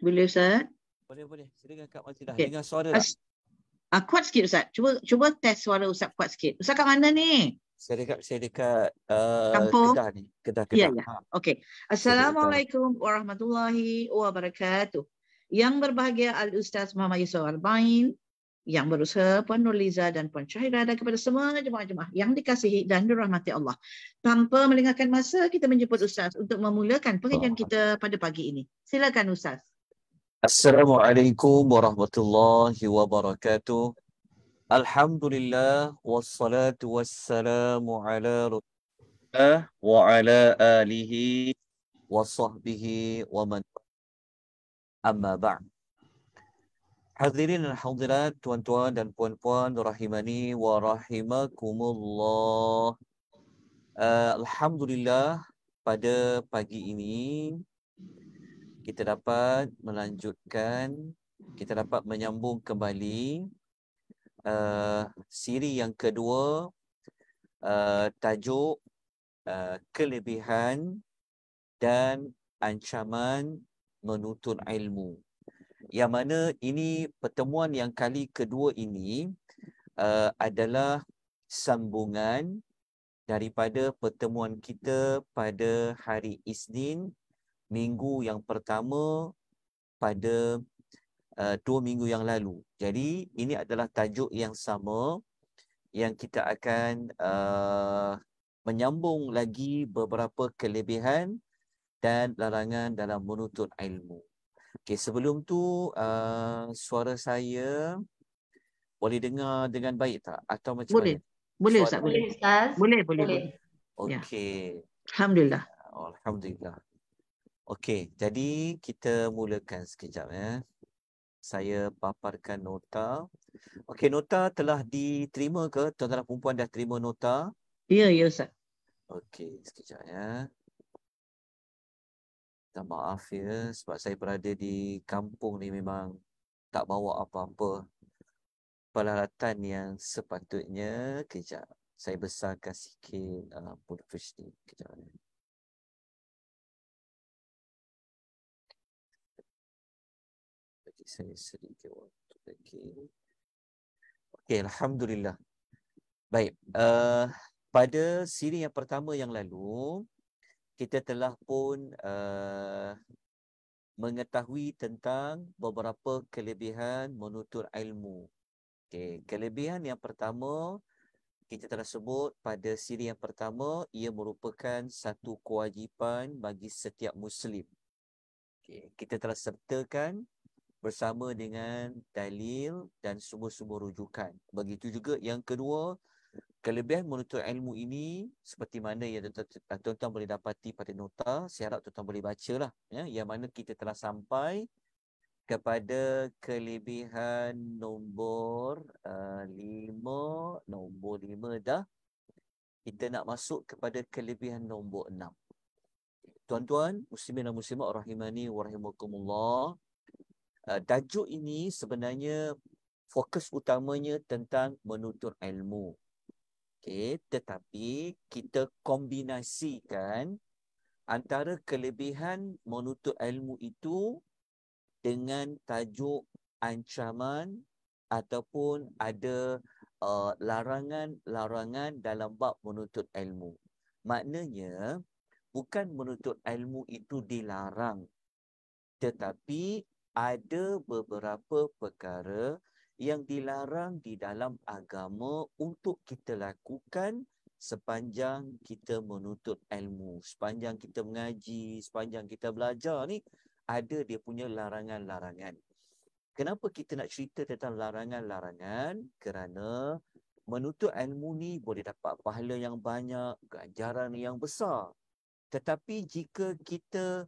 Boleh Ustaz? Boleh boleh. Silakan Kak Matilda. Okay. Dengar suara As- tak? Ah, kuat sikit Ustaz. Cuba cuba test suara Ustaz kuat sikit. Ustaz kat mana ni? Saya dekat saya dekat uh, Kedah ni. Kedah Kedah. Ya, ya. Ha. Okey. Assalamualaikum warahmatullahi wabarakatuh. Yang berbahagia Al Ustaz Muhammad Yusof Albain, yang berusaha Puan Nurliza dan Puan Syahira dan kepada semua jemaah-jemaah yang dikasihi dan dirahmati Allah. Tanpa melengahkan masa, kita menjemput Ustaz untuk memulakan pengajian oh. kita pada pagi ini. Silakan Ustaz. Assalamualaikum warahmatullahi wabarakatuh. Alhamdulillah wassalatu wassalamu ala rasulillah wa ala alihi wa sahbihi wa man amma ba'd. Hadirin dan hadirat, tuan-tuan dan puan-puan rahimani wa rahimakumullah. Uh, alhamdulillah pada pagi ini kita dapat melanjutkan, kita dapat menyambung kembali uh, siri yang kedua, uh, tajuk uh, kelebihan dan ancaman menuntut ilmu. Yang mana ini pertemuan yang kali kedua ini uh, adalah sambungan daripada pertemuan kita pada hari Isnin minggu yang pertama pada uh, dua minggu yang lalu. Jadi ini adalah tajuk yang sama yang kita akan uh, menyambung lagi beberapa kelebihan dan larangan dalam menuntut ilmu. Okay, sebelum tu uh, suara saya boleh dengar dengan baik tak? Atau macam boleh. Mana? Boleh, Boleh, Ustaz. Boleh, boleh. boleh. Ya. Okay. Alhamdulillah. Ya, Alhamdulillah. Okey, jadi kita mulakan sekejap ya. Saya paparkan nota. Okey, nota telah diterima ke? Tuan-tuan dan perempuan dah terima nota? Ya, ya Ustaz. Okey, sekejap ya. Minta maaf ya sebab saya berada di kampung ni memang tak bawa apa-apa peralatan yang sepatutnya. Kejap, saya besarkan sikit uh, ah, Budapest ni. Kejap. Ya. saya sedikit waktu lagi. Okey, alhamdulillah. Baik, uh, pada siri yang pertama yang lalu kita telah pun uh, mengetahui tentang beberapa kelebihan menutur ilmu. Okey, kelebihan yang pertama kita telah sebut pada siri yang pertama ia merupakan satu kewajipan bagi setiap muslim. Okay kita telah sertakan bersama dengan dalil dan semua-semua rujukan. Begitu juga yang kedua, kelebihan menuntut ilmu ini seperti mana yang tuan-tuan boleh dapati pada nota, saya harap tuan-tuan boleh bacalah. Ya, yang mana kita telah sampai kepada kelebihan nombor uh, lima, nombor lima dah. Kita nak masuk kepada kelebihan nombor enam. Tuan-tuan, muslimin dan muslimat rahimani wa uh, tajuk ini sebenarnya fokus utamanya tentang menuntut ilmu. Okay, tetapi kita kombinasikan antara kelebihan menuntut ilmu itu dengan tajuk ancaman ataupun ada eh, larangan-larangan uh, dalam bab menuntut ilmu. Maknanya bukan menuntut ilmu itu dilarang tetapi ada beberapa perkara yang dilarang di dalam agama untuk kita lakukan sepanjang kita menuntut ilmu, sepanjang kita mengaji, sepanjang kita belajar ni ada dia punya larangan-larangan. Kenapa kita nak cerita tentang larangan-larangan? Kerana menuntut ilmu ni boleh dapat pahala yang banyak, ganjaran yang besar. Tetapi jika kita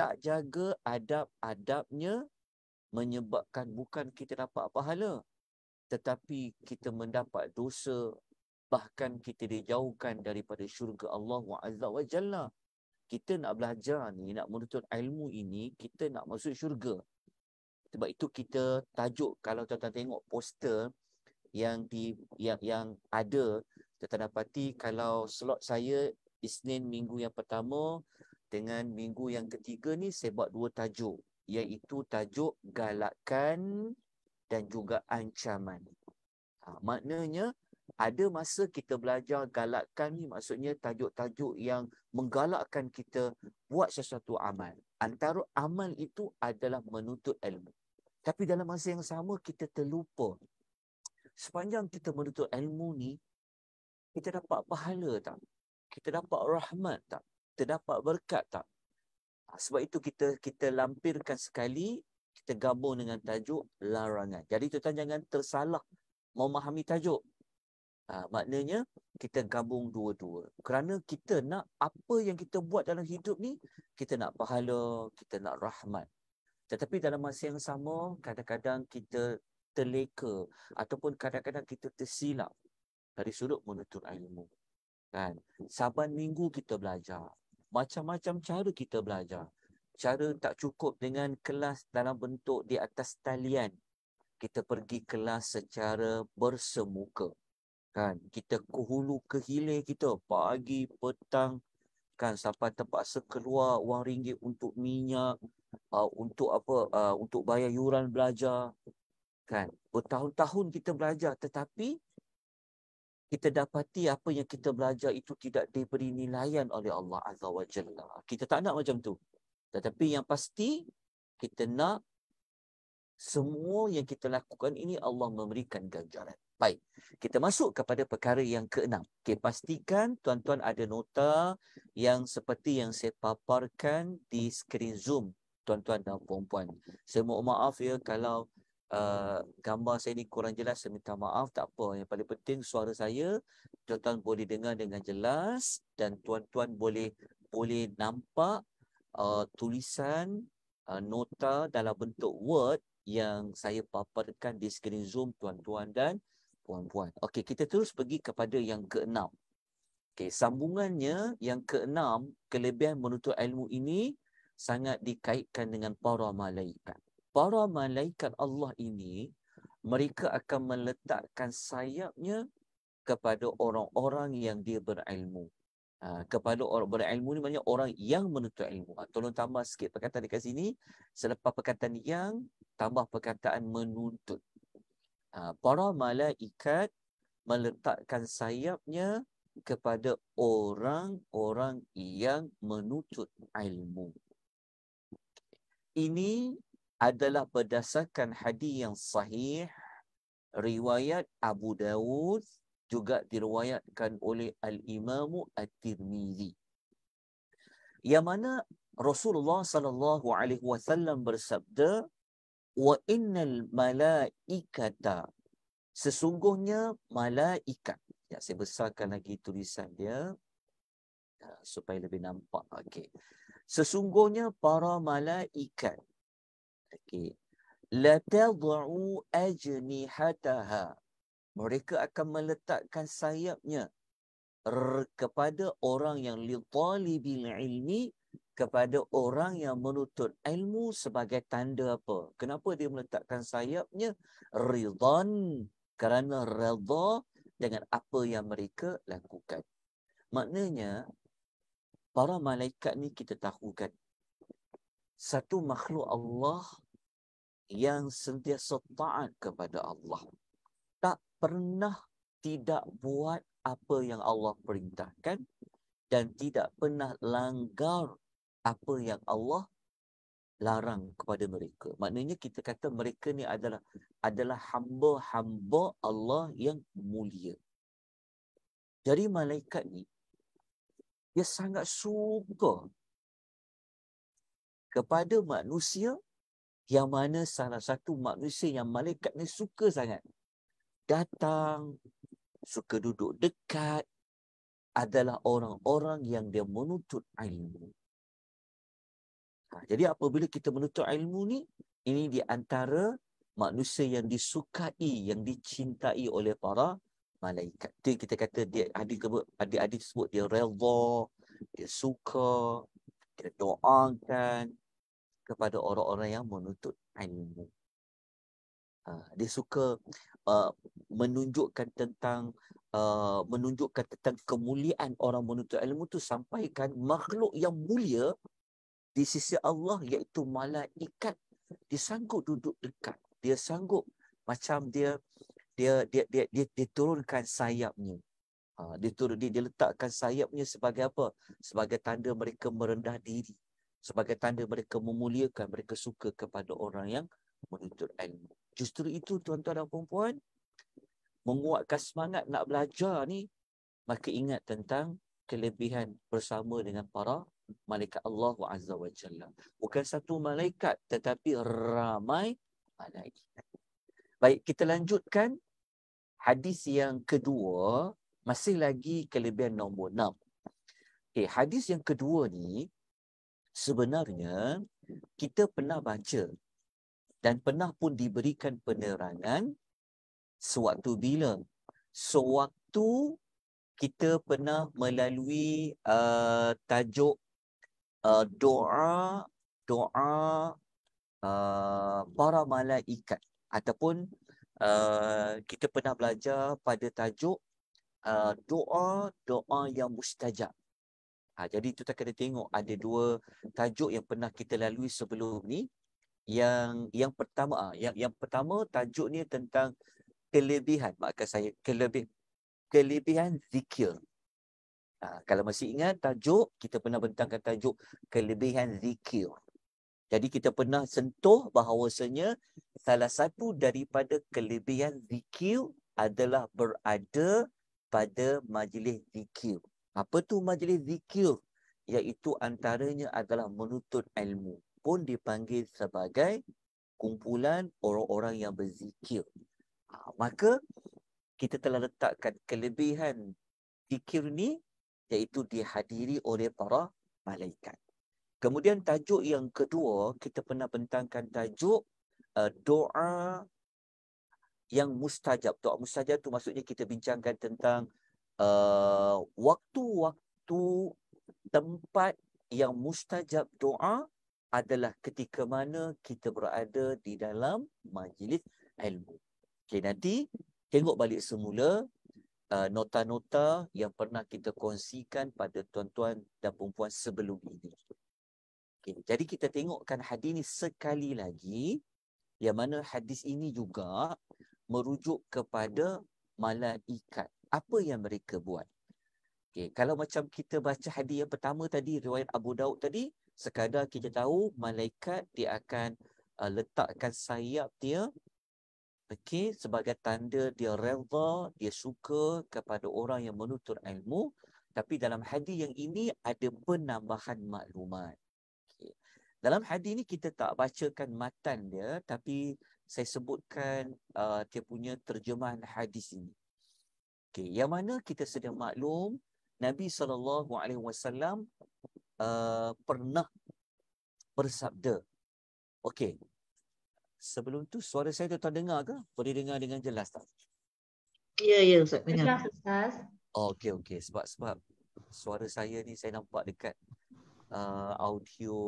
tak jaga adab-adabnya menyebabkan bukan kita dapat pahala tetapi kita mendapat dosa bahkan kita dijauhkan daripada syurga Allah Azza wa Jalla. Kita nak belajar ni, nak menuntut ilmu ini, kita nak masuk syurga. Sebab itu kita tajuk kalau tuan-tuan tengok poster yang di yang yang ada tuan-tuan dapati kalau slot saya Isnin minggu yang pertama dengan minggu yang ketiga ni saya buat dua tajuk iaitu tajuk galakan dan juga ancaman. Ha, maknanya ada masa kita belajar galakkan ni maksudnya tajuk-tajuk yang menggalakkan kita buat sesuatu amal. Antara amal itu adalah menuntut ilmu. Tapi dalam masa yang sama kita terlupa. Sepanjang kita menuntut ilmu ni, kita dapat pahala tak? Kita dapat rahmat tak? kita dapat berkat tak? Ah, sebab itu kita kita lampirkan sekali, kita gabung dengan tajuk larangan. Jadi tuan jangan tersalah memahami tajuk. Ha, maknanya kita gabung dua-dua. Kerana kita nak apa yang kita buat dalam hidup ni, kita nak pahala, kita nak rahmat. Tetapi dalam masa yang sama, kadang-kadang kita terleka ataupun kadang-kadang kita tersilap dari sudut menuntut ilmu. Kan? Saban minggu kita belajar macam-macam cara kita belajar. Cara tak cukup dengan kelas dalam bentuk di atas talian. Kita pergi kelas secara bersemuka. Kan? Kita ke hulu ke hilir kita pagi, petang, kan sampai terpaksa keluar wang ringgit untuk minyak, uh, untuk apa, uh, untuk bayar yuran belajar. Kan? Bertahun-tahun kita belajar tetapi kita dapati apa yang kita belajar itu tidak diberi nilaian oleh Allah Azza wa Jalla. Kita tak nak macam tu. Tetapi yang pasti kita nak semua yang kita lakukan ini Allah memberikan ganjaran. Baik. Kita masuk kepada perkara yang keenam. Okey, pastikan tuan-tuan ada nota yang seperti yang saya paparkan di skrin Zoom tuan-tuan dan puan-puan. Saya mohon maaf ya kalau uh, gambar saya ni kurang jelas saya minta maaf tak apa yang paling penting suara saya tuan-tuan boleh dengar dengan jelas dan tuan-tuan boleh boleh nampak uh, tulisan uh, nota dalam bentuk word yang saya paparkan di skrin Zoom tuan-tuan dan puan-puan. Okey, kita terus pergi kepada yang keenam. Okey, sambungannya yang keenam, kelebihan menuntut ilmu ini sangat dikaitkan dengan para malaikat para malaikat Allah ini mereka akan meletakkan sayapnya kepada orang-orang yang dia berilmu. Ha, kepada orang berilmu ni maknanya orang yang menuntut ilmu. Ha, tolong tambah sikit perkataan dekat sini. Selepas perkataan yang, tambah perkataan menuntut. Ha, para malaikat meletakkan sayapnya kepada orang-orang yang menuntut ilmu. Ini adalah berdasarkan hadis yang sahih riwayat Abu Dawud juga diriwayatkan oleh Al-Imam At-Tirmizi. Yang mana Rasulullah sallallahu alaihi wasallam bersabda wa innal malaikata sesungguhnya malaikat. Ya saya besarkan lagi tulisan dia ya, supaya lebih nampak. Okey. Sesungguhnya para malaikat sikit la tad'u ajnihataha mereka akan meletakkan sayapnya r- kepada orang yang li talibil ilmi kepada orang yang menuntut ilmu sebagai tanda apa kenapa dia meletakkan sayapnya ridan kerana redha dengan apa yang mereka lakukan maknanya para malaikat ni kita tahu kan satu makhluk Allah yang sentiasa taat kepada Allah. Tak pernah tidak buat apa yang Allah perintahkan dan tidak pernah langgar apa yang Allah larang kepada mereka. Maknanya kita kata mereka ni adalah adalah hamba-hamba Allah yang mulia. Jadi malaikat ni dia sangat suka kepada manusia yang mana salah satu manusia yang malaikat ni suka sangat datang, suka duduk dekat adalah orang-orang yang dia menuntut ilmu. Ha, jadi apabila kita menuntut ilmu ni, ini di antara manusia yang disukai, yang dicintai oleh para malaikat. Itu kita kata dia ada sebut, ada ada sebut dia redha, dia suka, dia doakan, kepada orang-orang yang menuntut ilmu. Ha, dia suka uh, menunjukkan tentang uh, menunjukkan tentang kemuliaan orang menuntut ilmu tu sampaikan makhluk yang mulia di sisi Allah iaitu malaikat disanggup duduk dekat dia sanggup macam dia dia dia dia dia, dia turunkan sayapnya ha, dia turun dia letakkan sayapnya sebagai apa sebagai tanda mereka merendah diri sebagai tanda mereka memuliakan, mereka suka kepada orang yang menuntut ilmu. Justru itu tuan-tuan dan perempuan, menguatkan semangat nak belajar ni, maka ingat tentang kelebihan bersama dengan para malaikat Allah Azza wa Jalla. Bukan satu malaikat tetapi ramai malaikat. Baik, kita lanjutkan hadis yang kedua, masih lagi kelebihan nombor enam. Okay, hadis yang kedua ni, sebenarnya kita pernah baca dan pernah pun diberikan penerangan sewaktu bila sewaktu kita pernah melalui uh, tajuk uh, doa doa uh, para malaikat ataupun uh, kita pernah belajar pada tajuk uh, doa doa yang mustajab Ha, jadi kita kena tengok ada dua tajuk yang pernah kita lalui sebelum ni. Yang yang pertama ha, yang yang pertama tajuk ni tentang kelebihan. Maka saya kelebih kelebihan zikir. Ha, kalau masih ingat tajuk kita pernah bentangkan tajuk kelebihan zikir. Jadi kita pernah sentuh bahawasanya salah satu daripada kelebihan zikir adalah berada pada majlis zikir. Apa tu majlis zikir? Iaitu antaranya adalah menuntut ilmu. Pun dipanggil sebagai kumpulan orang-orang yang berzikir. Ha, maka kita telah letakkan kelebihan zikir ni iaitu dihadiri oleh para malaikat. Kemudian tajuk yang kedua, kita pernah bentangkan tajuk uh, doa yang mustajab. Doa mustajab tu maksudnya kita bincangkan tentang Uh, waktu-waktu tempat yang mustajab doa adalah ketika mana kita berada di dalam majlis ilmu. Okey nanti tengok balik semula uh, nota-nota yang pernah kita kongsikan pada tuan-tuan dan puan-puan sebelum ini. Okey jadi kita tengokkan hadis ini sekali lagi yang mana hadis ini juga merujuk kepada malaikat apa yang mereka buat. Okay, kalau macam kita baca hadis yang pertama tadi, riwayat Abu Daud tadi, sekadar kita tahu malaikat dia akan uh, letakkan sayap dia okay, sebagai tanda dia redha, dia suka kepada orang yang menutur ilmu. Tapi dalam hadis yang ini ada penambahan maklumat. Okay. Dalam hadis ini kita tak bacakan matan dia, tapi saya sebutkan uh, dia punya terjemahan hadis ini. Okay. Yang mana kita sedang maklum Nabi SAW uh, pernah bersabda. Okey. Sebelum tu suara saya tu tak dengar ke? Boleh dengar dengan jelas tak? Ya, ya Ustaz. Dengar. Jelas Ustaz. okay, okey. Sebab, sebab suara saya ni saya nampak dekat uh, audio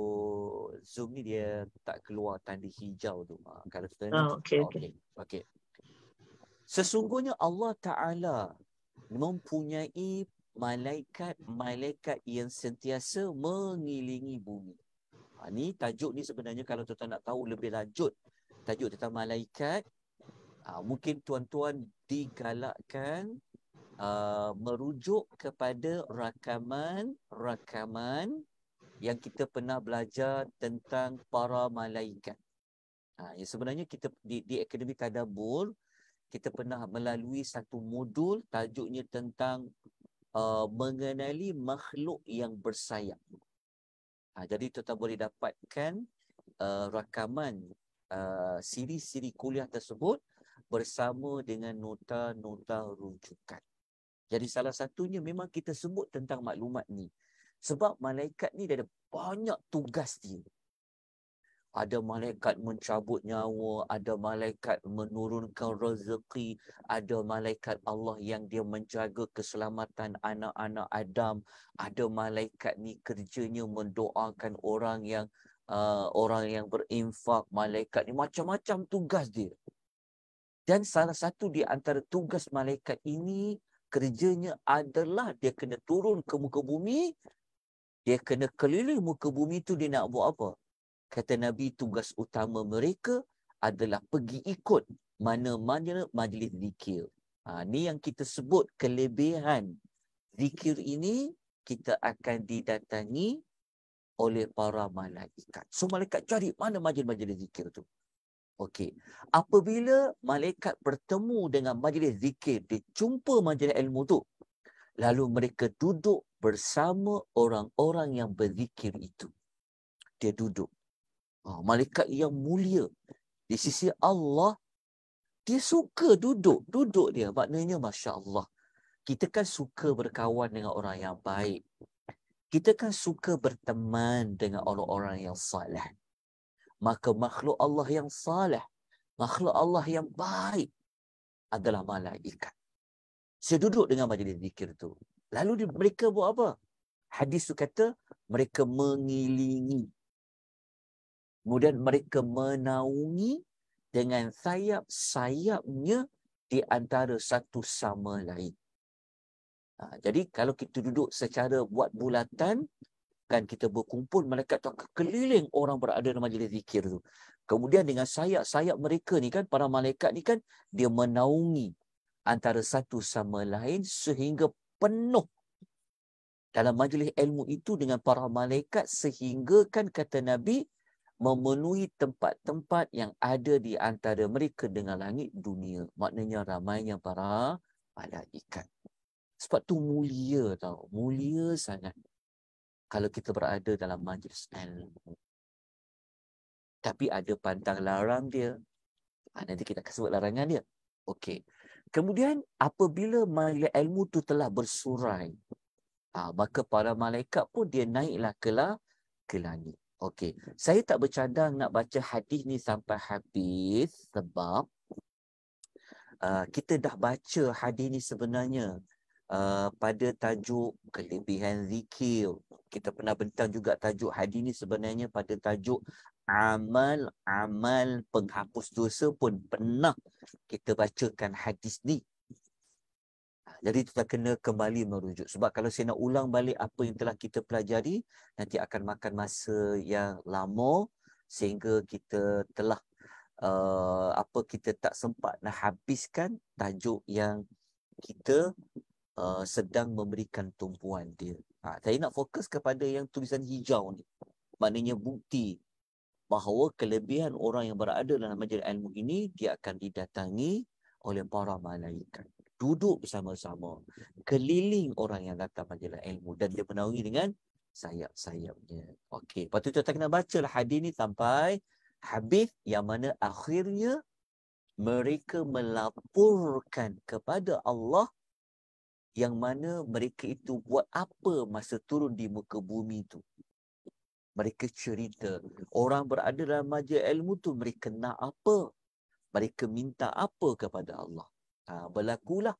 Zoom ni dia tak keluar tanda hijau tu. Uh, kalau oh, okey. okay. okay. okay. Sesungguhnya Allah Ta'ala mempunyai malaikat-malaikat yang sentiasa mengilingi bumi. Ha, ni tajuk ni sebenarnya kalau tuan-tuan nak tahu lebih lanjut tajuk tentang malaikat, ha, mungkin tuan-tuan digalakkan uh, merujuk kepada rakaman-rakaman yang kita pernah belajar tentang para malaikat. Ha, yang sebenarnya kita di, di Akademi Tadabur, kita pernah melalui satu modul tajuknya tentang uh, mengenali makhluk yang bersayap. Ha, jadi tuan-tuan boleh dapatkan uh, rakaman uh, siri-siri kuliah tersebut bersama dengan nota-nota rujukan. Jadi salah satunya memang kita sebut tentang maklumat ni. Sebab malaikat ni dia ada banyak tugas dia ada malaikat mencabut nyawa, ada malaikat menurunkan rezeki, ada malaikat Allah yang dia menjaga keselamatan anak-anak Adam, ada malaikat ni kerjanya mendoakan orang yang uh, orang yang berinfak, malaikat ni macam-macam tugas dia. Dan salah satu di antara tugas malaikat ini kerjanya adalah dia kena turun ke muka bumi, dia kena keliling muka bumi tu dia nak buat apa? kata Nabi tugas utama mereka adalah pergi ikut mana-mana majlis zikir. Ha, ini yang kita sebut kelebihan zikir ini kita akan didatangi oleh para malaikat. So malaikat cari mana majlis-majlis zikir tu. Okey. Apabila malaikat bertemu dengan majlis zikir, dia jumpa majlis ilmu tu. Lalu mereka duduk bersama orang-orang yang berzikir itu. Dia duduk. Ha, malaikat yang mulia di sisi Allah dia suka duduk duduk dia maknanya masya Allah kita kan suka berkawan dengan orang yang baik kita kan suka berteman dengan orang-orang yang salah maka makhluk Allah yang salah makhluk Allah yang baik adalah malaikat saya duduk dengan majlis zikir tu lalu mereka buat apa hadis tu kata mereka mengilingi Kemudian mereka menaungi dengan sayap-sayapnya di antara satu sama lain. Ha, jadi kalau kita duduk secara buat bulatan, kan kita berkumpul, mereka tu akan keliling orang berada dalam majlis zikir tu. Kemudian dengan sayap-sayap mereka ni kan, para malaikat ni kan, dia menaungi antara satu sama lain sehingga penuh dalam majlis ilmu itu dengan para malaikat sehingga kan kata Nabi memenuhi tempat-tempat yang ada di antara mereka dengan langit dunia. Maknanya ramainya para malaikat. Sebab tu mulia tau. Mulia sangat. Kalau kita berada dalam majlis ilmu. Tapi ada pantang larang dia. Ha, nanti kita akan sebut larangan dia. Okey. Kemudian apabila majlis ilmu tu telah bersurai. Ha, maka para malaikat pun dia naiklah ke langit. Okey, saya tak bercadang nak baca hadis ni sampai habis sebab uh, kita dah baca hadis ni sebenarnya uh, pada tajuk kelebihan zikir. Kita pernah bentang juga tajuk hadis ni sebenarnya pada tajuk amal-amal penghapus dosa pun pernah kita bacakan hadis ni. Jadi kita kena kembali merujuk. Sebab kalau saya nak ulang balik apa yang telah kita pelajari, nanti akan makan masa yang lama sehingga kita telah uh, apa kita tak sempat nak habiskan tajuk yang kita uh, sedang memberikan tumpuan dia. Ha, saya nak fokus kepada yang tulisan hijau ni. Maknanya bukti bahawa kelebihan orang yang berada dalam majlis ilmu ini dia akan didatangi oleh para malaikat duduk bersama-sama keliling orang yang datang majalah ilmu dan dia menaungi dengan sayap-sayapnya. Okey, patut kita kena baca lah hadis ni sampai habis yang mana akhirnya mereka melaporkan kepada Allah yang mana mereka itu buat apa masa turun di muka bumi itu. Mereka cerita orang berada dalam majlis ilmu tu mereka nak apa? Mereka minta apa kepada Allah? uh, berlakulah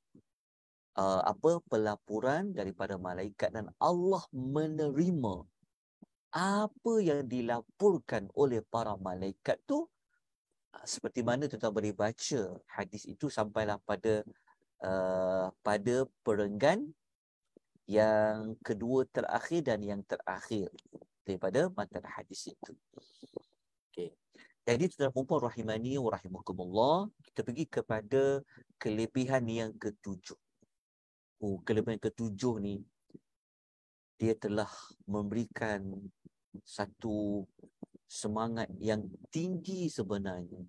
uh, apa pelaporan daripada malaikat dan Allah menerima apa yang dilaporkan oleh para malaikat tu ah, seperti mana tuan-tuan boleh baca hadis itu sampailah pada uh, pada perenggan yang kedua terakhir dan yang terakhir daripada mata hadis itu. Jadi tuan-tuan puan rahimani wa rahimakumullah, kita pergi kepada kelebihan yang ketujuh. Oh, kelebihan ketujuh ni dia telah memberikan satu semangat yang tinggi sebenarnya.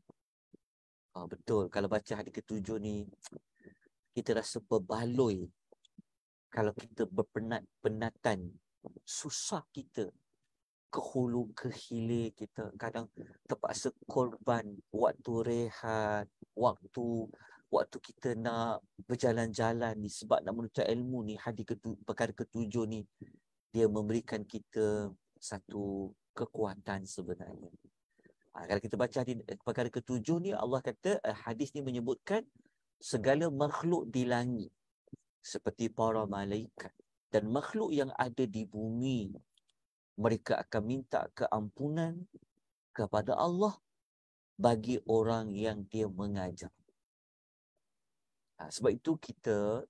Ah, betul, kalau baca hadis ketujuh ni kita rasa berbaloi kalau kita berpenat-penatan susah kita ke hulu ke hilir kita kadang terpaksa korban waktu rehat waktu waktu kita nak berjalan-jalan ni sebab nak menuntut ilmu ni hadis ketu, perkara ketujuh ni dia memberikan kita satu kekuatan sebenarnya ha, kalau kita baca di eh, perkara ketujuh ni Allah kata eh, hadis ni menyebutkan segala makhluk di langit seperti para malaikat dan makhluk yang ada di bumi mereka akan minta keampunan kepada Allah bagi orang yang dia mengajar. Ha, sebab itu kita,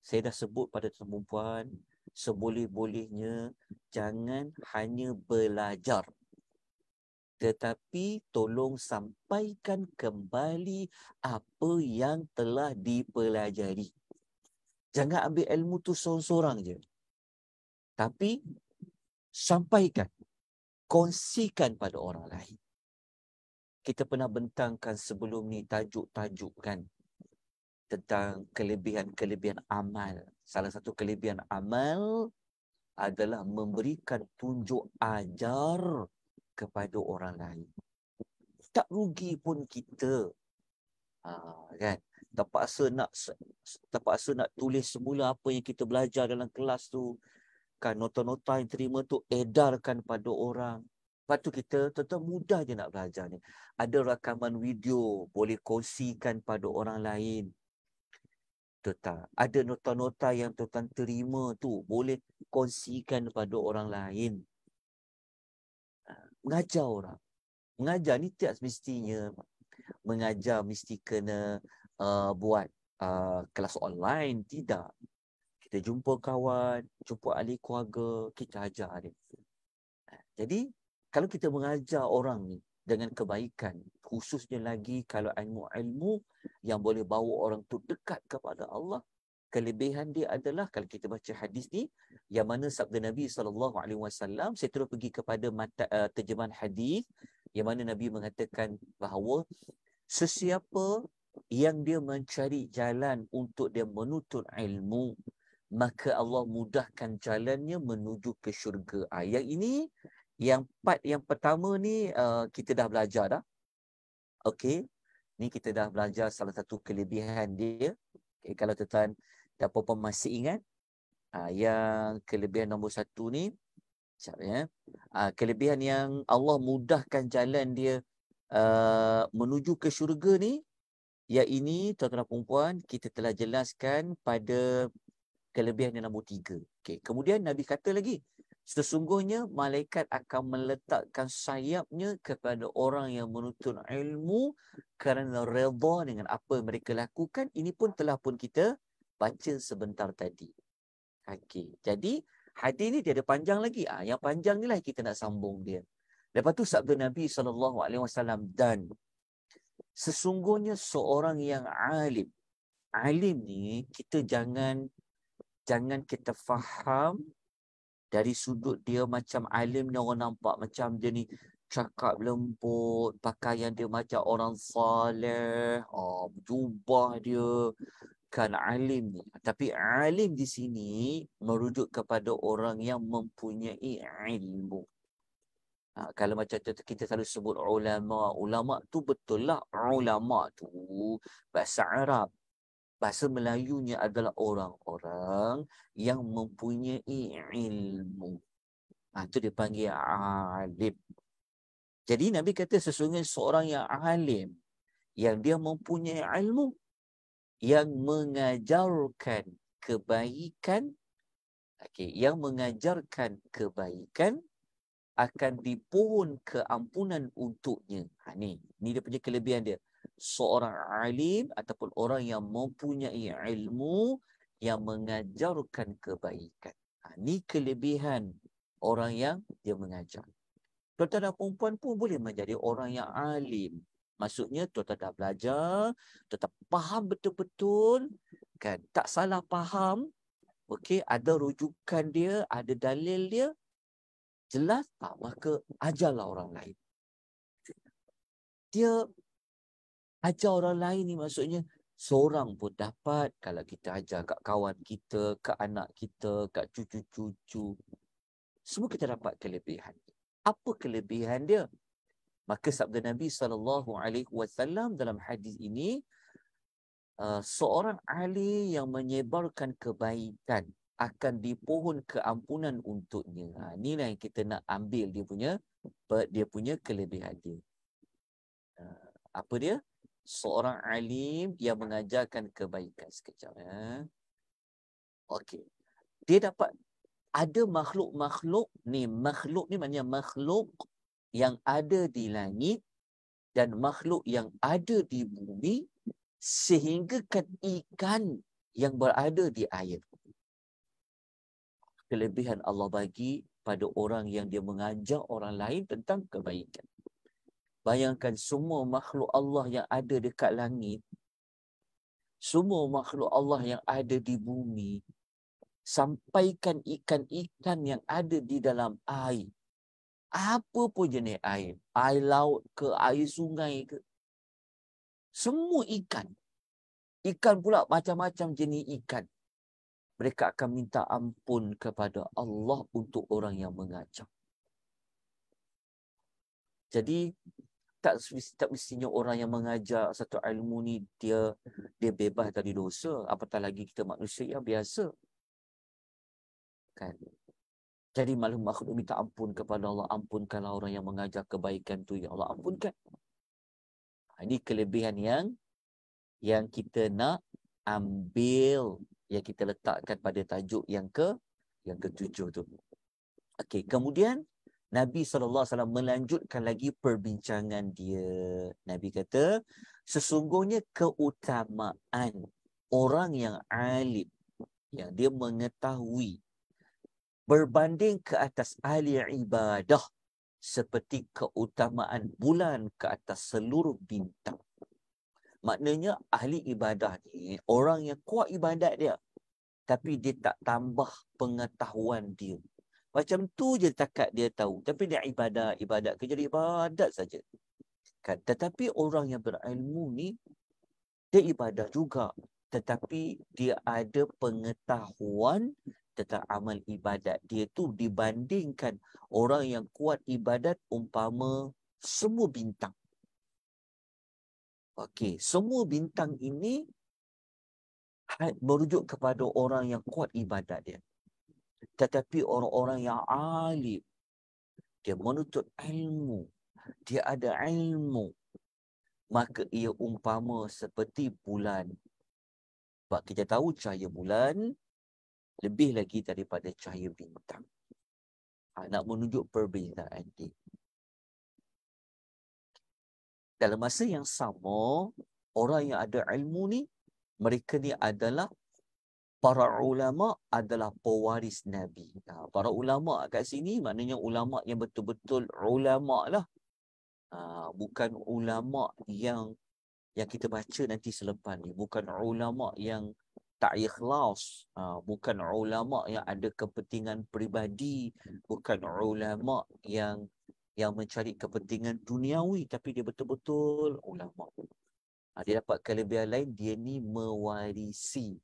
saya dah sebut pada teman-teman, seboleh-bolehnya jangan hanya belajar. Tetapi tolong sampaikan kembali apa yang telah dipelajari. Jangan ambil ilmu tu seorang sorang je. Tapi sampaikan, kongsikan pada orang lain. Kita pernah bentangkan sebelum ni tajuk-tajuk kan tentang kelebihan-kelebihan amal. Salah satu kelebihan amal adalah memberikan tunjuk ajar kepada orang lain. Tak rugi pun kita. Ha, kan? Terpaksa nak terpaksa nak tulis semula apa yang kita belajar dalam kelas tu. Kan nota-nota yang terima tu edarkan pada orang. Lepas tu kita tetap mudah je nak belajar ni. Ada rakaman video boleh kongsikan pada orang lain. Tetap. Ada nota-nota yang tuan terima tu boleh kongsikan pada orang lain. Ha, mengajar orang. Mengajar ni tiap semestinya. mengajar mesti kena uh, buat uh, kelas online. Tidak kita jumpa kawan, jumpa ahli keluarga, kita ajar dia. Jadi, kalau kita mengajar orang ni dengan kebaikan, khususnya lagi kalau ilmu-ilmu yang boleh bawa orang tu dekat kepada Allah, kelebihan dia adalah kalau kita baca hadis ni yang mana sabda Nabi saw. saya terus pergi kepada mata, uh, terjemahan hadis yang mana Nabi mengatakan bahawa sesiapa yang dia mencari jalan untuk dia menuntut ilmu maka Allah mudahkan jalannya menuju ke syurga. Ha, yang ini, yang part yang pertama ni uh, kita dah belajar dah. Okey. Ni kita dah belajar salah satu kelebihan dia. Okay, kalau tuan dan puan-puan masih ingat, uh, yang kelebihan nombor satu ni, sekejap ya. Uh, kelebihan yang Allah mudahkan jalan dia uh, menuju ke syurga ni, yang ini tuan-tuan puan-puan, kita telah jelaskan pada kelebihan yang nombor tiga. Okay. Kemudian Nabi kata lagi, sesungguhnya malaikat akan meletakkan sayapnya kepada orang yang menuntut ilmu kerana redha dengan apa yang mereka lakukan. Ini pun telah pun kita baca sebentar tadi. Okay. Jadi hadis ini dia panjang lagi. Ah, yang panjang ni lah kita nak sambung dia. Lepas tu sabda Nabi SAW dan sesungguhnya seorang yang alim. Alim ni kita jangan jangan kita faham dari sudut dia macam alim ni orang nampak macam dia ni cakap lembut, pakaian dia macam orang saleh, oh, ah, jubah dia kan alim ni. Tapi alim di sini merujuk kepada orang yang mempunyai ilmu. Ha, kalau macam tu, kita selalu sebut ulama, ulama tu betul lah ulama tu bahasa Arab. Bahasa Melayunya adalah orang-orang yang mempunyai ilmu. Ha, ah, itu dia panggil alim. Jadi Nabi kata sesungguhnya seorang yang alim. Yang dia mempunyai ilmu. Yang mengajarkan kebaikan. Okay, yang mengajarkan kebaikan akan dipohon keampunan untuknya. Ha, ni dia punya kelebihan dia seorang alim ataupun orang yang mempunyai ilmu yang mengajarkan kebaikan. Ha, ini kelebihan orang yang dia mengajar. Tuan-tuan dan perempuan pun boleh menjadi orang yang alim. Maksudnya tuan-tuan dah belajar, tuan-tuan faham betul-betul, kan? tak salah faham, okay? ada rujukan dia, ada dalil dia, jelas tak? Maka ajarlah orang lain. Dia ajar orang lain ni maksudnya seorang pun dapat kalau kita ajar kat kawan kita, kat anak kita, kat cucu-cucu. Semua kita dapat kelebihan. Apa kelebihan dia? Maka sabda Nabi sallallahu alaihi wasallam dalam hadis ini uh, seorang ahli yang menyebarkan kebaikan akan dipohon keampunan untuknya. Ha, inilah yang kita nak ambil dia punya dia punya kelebihan dia. Uh, apa dia? seorang alim yang mengajarkan kebaikan sekejap ya. Okey. Dia dapat ada makhluk-makhluk ni, makhluk ni maknanya makhluk yang ada di langit dan makhluk yang ada di bumi sehingga kan ikan yang berada di air. Kelebihan Allah bagi pada orang yang dia mengajar orang lain tentang kebaikan. Bayangkan semua makhluk Allah yang ada dekat langit, semua makhluk Allah yang ada di bumi, sampaikan ikan-ikan yang ada di dalam air. Apa pun jenis air, air laut ke air sungai ke. Semua ikan. Ikan pula macam-macam jenis ikan. Mereka akan minta ampun kepada Allah untuk orang yang mengacau. Jadi tak tak mestinya orang yang mengajar satu ilmu ni dia mhm. dia bebas dari dosa apatah lagi kita manusia yang biasa kan jadi malu makhluk minta ampun kepada Allah ampunkanlah orang yang mengajar kebaikan tu ya Allah ampunkan ha, ini kelebihan yang yang kita nak ambil yang kita letakkan pada tajuk yang ke yang ketujuh tu okey kemudian Nabi SAW melanjutkan lagi perbincangan dia. Nabi kata, sesungguhnya keutamaan orang yang alim, yang dia mengetahui, berbanding ke atas ahli ibadah, seperti keutamaan bulan ke atas seluruh bintang. Maknanya ahli ibadah ni, orang yang kuat ibadat dia, tapi dia tak tambah pengetahuan dia. Macam tu je takat dia tahu. Tapi dia ibadat, ibadat ke jadi ibadat saja. Kan? Tetapi orang yang berilmu ni, dia ibadah juga. Tetapi dia ada pengetahuan tentang amal ibadat. Dia tu dibandingkan orang yang kuat ibadat umpama semua bintang. Okey, semua bintang ini ha, merujuk kepada orang yang kuat ibadat dia tetapi orang-orang yang alim dia menuntut ilmu dia ada ilmu maka ia umpama seperti bulan sebab kita tahu cahaya bulan lebih lagi daripada cahaya bintang ha, nak menunjuk perbezaan ini dalam masa yang sama orang yang ada ilmu ni mereka ni adalah para ulama adalah pewaris Nabi. Ha, para ulama kat sini maknanya ulama yang betul-betul ulama lah. Ha, bukan ulama yang yang kita baca nanti selepas ni. Bukan ulama yang tak ikhlas. Ha, bukan ulama yang ada kepentingan peribadi. Bukan ulama yang yang mencari kepentingan duniawi. Tapi dia betul-betul ulama. Ha, dia dapat kelebihan lain, dia ni mewarisi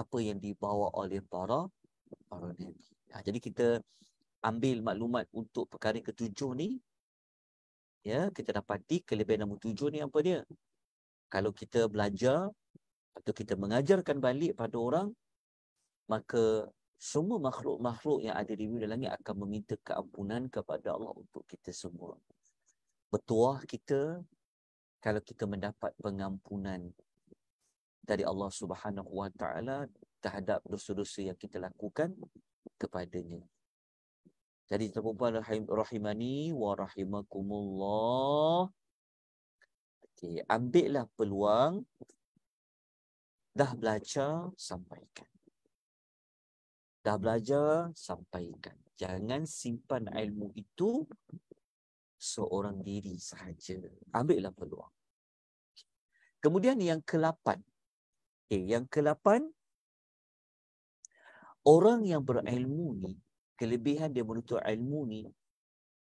apa yang dibawa oleh para para nabi. Ha, jadi kita ambil maklumat untuk perkara ketujuh ni ya kita dapati kelebihan nombor tujuh ni apa dia? Kalau kita belajar atau kita mengajarkan balik pada orang maka semua makhluk-makhluk yang ada di bumi langit akan meminta keampunan kepada Allah untuk kita semua. Bertuah kita kalau kita mendapat pengampunan dari Allah Subhanahu Wa Taala terhadap dosa-dosa yang kita lakukan kepadanya. Jadi tuan-tuan rahimani wa rahimakumullah. Okey, ambillah peluang dah belajar sampaikan. Dah belajar sampaikan. Jangan simpan ilmu itu seorang diri sahaja. Ambillah peluang. Kemudian yang kelapan. Okay, yang ke-8 orang yang berilmu ni kelebihan dia menuntut ilmu ni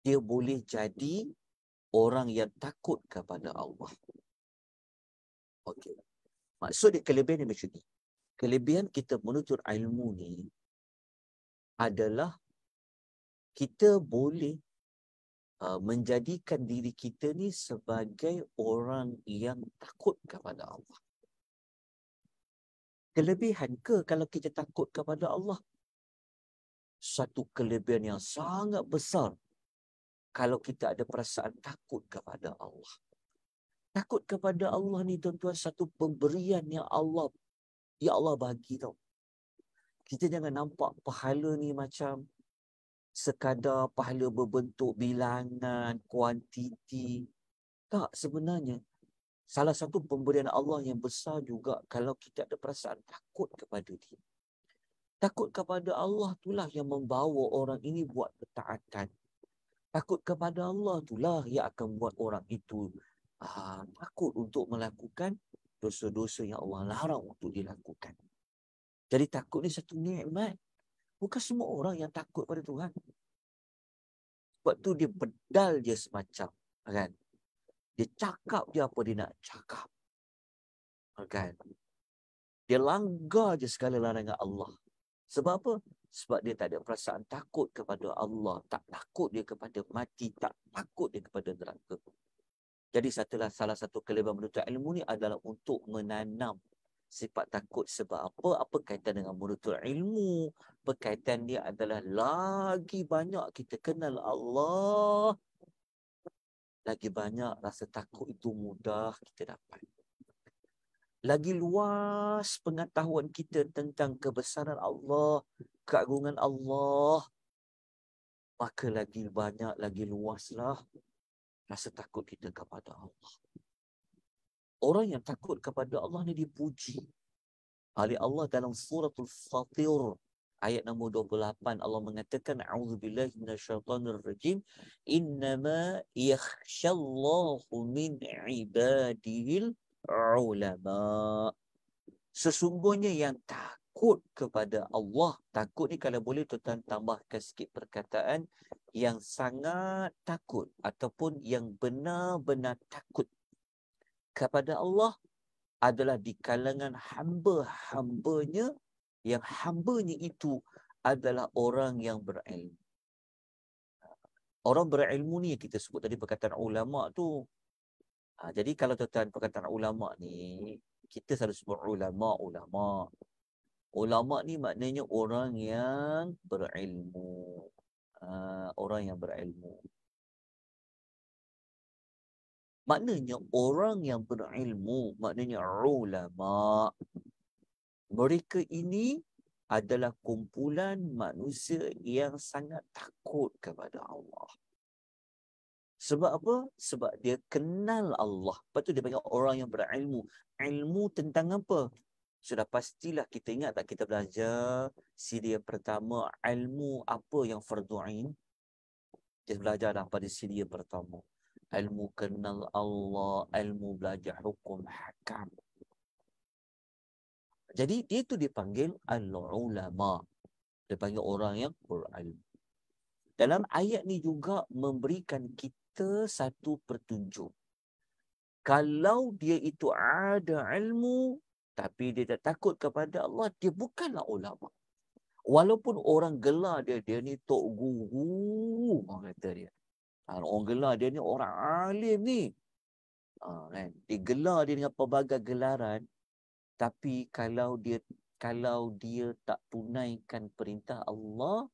dia boleh jadi orang yang takut kepada Allah. Okey. Maksud dia kelebihan dia macam ni. Kelebihan kita menuntut ilmu ni adalah kita boleh uh, menjadikan diri kita ni sebagai orang yang takut kepada Allah kelebihan ke kalau kita takut kepada Allah? Satu kelebihan yang sangat besar kalau kita ada perasaan takut kepada Allah. Takut kepada Allah ni tuan-tuan satu pemberian yang Allah ya Allah bagi tau. Kita jangan nampak pahala ni macam sekadar pahala berbentuk bilangan, kuantiti. Tak sebenarnya salah satu pemberian Allah yang besar juga kalau kita ada perasaan takut kepada dia. Takut kepada Allah itulah yang membawa orang ini buat ketaatan. Takut kepada Allah itulah yang akan buat orang itu uh, takut untuk melakukan dosa-dosa yang Allah larang untuk dilakukan. Jadi takut ni satu nikmat. Bukan semua orang yang takut pada Tuhan. Waktu dia pedal dia semacam. Kan? Dia cakap je apa dia nak cakap. Ha, kan? Dia langgar je segala larangan Allah. Sebab apa? Sebab dia tak ada perasaan takut kepada Allah. Tak takut dia kepada mati. Tak takut dia kepada neraka. Jadi satulah salah satu kelebihan menuntut ilmu ni adalah untuk menanam sifat takut sebab apa? Apa kaitan dengan menuntut ilmu? Perkaitan dia adalah lagi banyak kita kenal Allah lagi banyak rasa takut itu mudah kita dapat. Lagi luas pengetahuan kita tentang kebesaran Allah, keagungan Allah, maka lagi banyak, lagi luaslah rasa takut kita kepada Allah. Orang yang takut kepada Allah ini dipuji. Ali Allah dalam suratul Fatir ayat nombor 28 Allah mengatakan auzubillahi minasyaitonir rajim innama yakhshallahu min ibadil ulama sesungguhnya yang takut kepada Allah takut ni kalau boleh tuan tambahkan sikit perkataan yang sangat takut ataupun yang benar-benar takut kepada Allah adalah di kalangan hamba-hambanya yang hambanya itu adalah orang yang berilmu. Orang berilmu ni yang kita sebut tadi perkataan ulama tu. Ha, jadi kalau tuan-tuan perkataan ulama ni, kita selalu sebut ulama, ulama. Ulama ni maknanya orang yang berilmu. Ha, orang yang berilmu. Maknanya orang yang berilmu, maknanya ulama mereka ini adalah kumpulan manusia yang sangat takut kepada Allah. Sebab apa? Sebab dia kenal Allah. Lepas tu dia panggil orang yang berilmu. Ilmu tentang apa? Sudah pastilah kita ingat tak kita belajar siri yang pertama ilmu apa yang fardu'in. Kita belajar dah pada siri yang pertama. Ilmu kenal Allah, ilmu belajar hukum hakam. Jadi dia itu dipanggil al-ulama. Dipanggil orang yang berilmu. Dalam ayat ni juga memberikan kita satu petunjuk. Kalau dia itu ada ilmu tapi dia tak takut kepada Allah, dia bukanlah ulama. Walaupun orang gelar dia, dia ni tok guru, orang kata dia. Ha, orang gelar dia ni orang alim ni. Ha, kan? Dia gelar dia dengan pelbagai gelaran, tapi kalau dia kalau dia tak tunaikan perintah Allah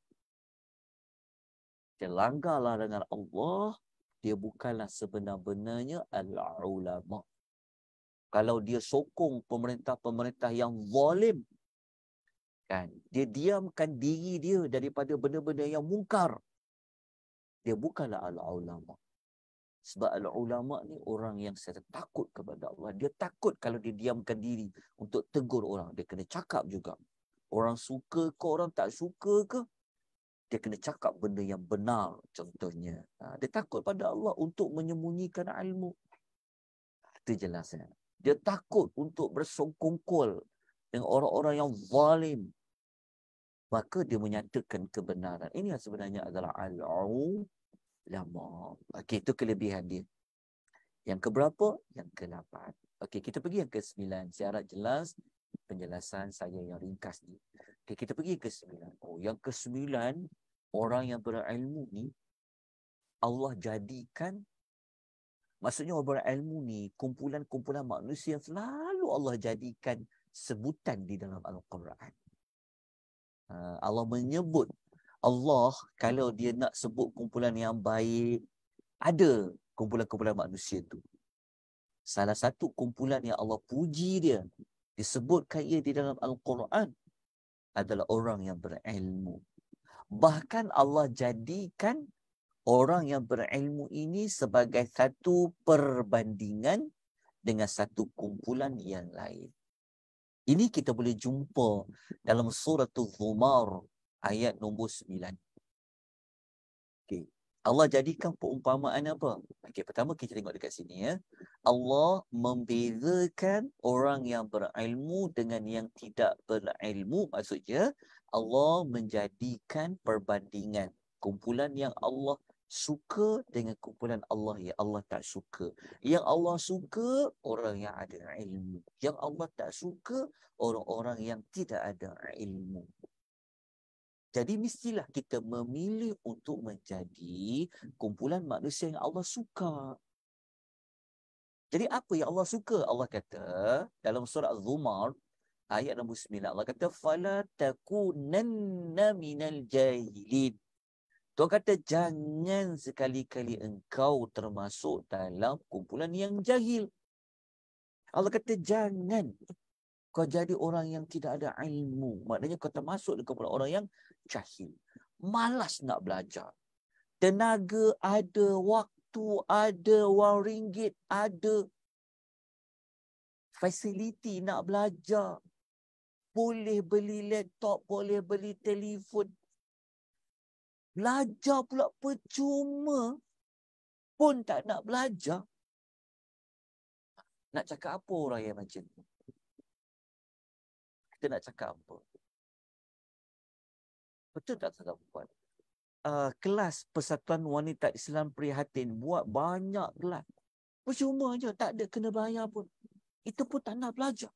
dia langgarlah dengan Allah dia bukanlah sebenar-benarnya al-ulama kalau dia sokong pemerintah-pemerintah yang zalim kan dia diamkan diri dia daripada benda-benda yang mungkar dia bukanlah al-ulama sebab ulama' ni orang yang saya takut kepada Allah. Dia takut kalau dia diamkan diri untuk tegur orang. Dia kena cakap juga. Orang suka ke orang tak suka ke? Dia kena cakap benda yang benar contohnya. Ha, dia takut pada Allah untuk menyembunyikan ilmu. Itu jelasnya. Dia takut untuk bersongkongkol dengan orang-orang yang zalim. Maka dia menyatakan kebenaran. Ini sebenarnya adalah al-'aum lama. Okey, itu kelebihan dia. Yang keberapa? Yang ke-8. Okey, kita pergi yang ke-9. Saya harap jelas penjelasan saya yang ringkas ni. Okey, kita pergi ke-9. Oh, yang ke-9, orang yang berilmu ni, Allah jadikan Maksudnya orang berilmu ni kumpulan-kumpulan manusia yang selalu Allah jadikan sebutan di dalam Al-Quran. Ha, Allah menyebut Allah kalau dia nak sebut kumpulan yang baik ada kumpulan-kumpulan manusia tu salah satu kumpulan yang Allah puji dia disebutkan ia di dalam al-Quran adalah orang yang berilmu bahkan Allah jadikan orang yang berilmu ini sebagai satu perbandingan dengan satu kumpulan yang lain ini kita boleh jumpa dalam surah Az-Zumar ayat nombor 9. Okey, Allah jadikan perumpamaan apa? Okey, pertama kita tengok dekat sini ya. Allah membezakan orang yang berilmu dengan yang tidak berilmu. Maksudnya Allah menjadikan perbandingan kumpulan yang Allah suka dengan kumpulan Allah yang Allah tak suka. Yang Allah suka orang yang ada ilmu. Yang Allah tak suka orang-orang yang tidak ada ilmu. Jadi mestilah kita memilih untuk menjadi kumpulan manusia yang Allah suka. Jadi apa yang Allah suka? Allah kata dalam surah Az-Zumar ayat nombor 9 Allah kata fala takunanna minal jahilin. Tuhan kata jangan sekali-kali engkau termasuk dalam kumpulan yang jahil. Allah kata jangan kau jadi orang yang tidak ada ilmu. Maknanya kau termasuk dalam kumpulan orang yang jahil. Malas nak belajar. Tenaga ada, waktu ada, wang ringgit ada. Fasiliti nak belajar. Boleh beli laptop, boleh beli telefon. Belajar pula percuma pun tak nak belajar. Nak cakap apa orang yang macam ni? Kita nak cakap apa? Betul tak tuan-tuan Uh, kelas Persatuan Wanita Islam Prihatin buat banyak kelas. Percuma je, tak ada kena bayar pun. Itu pun tak nak belajar.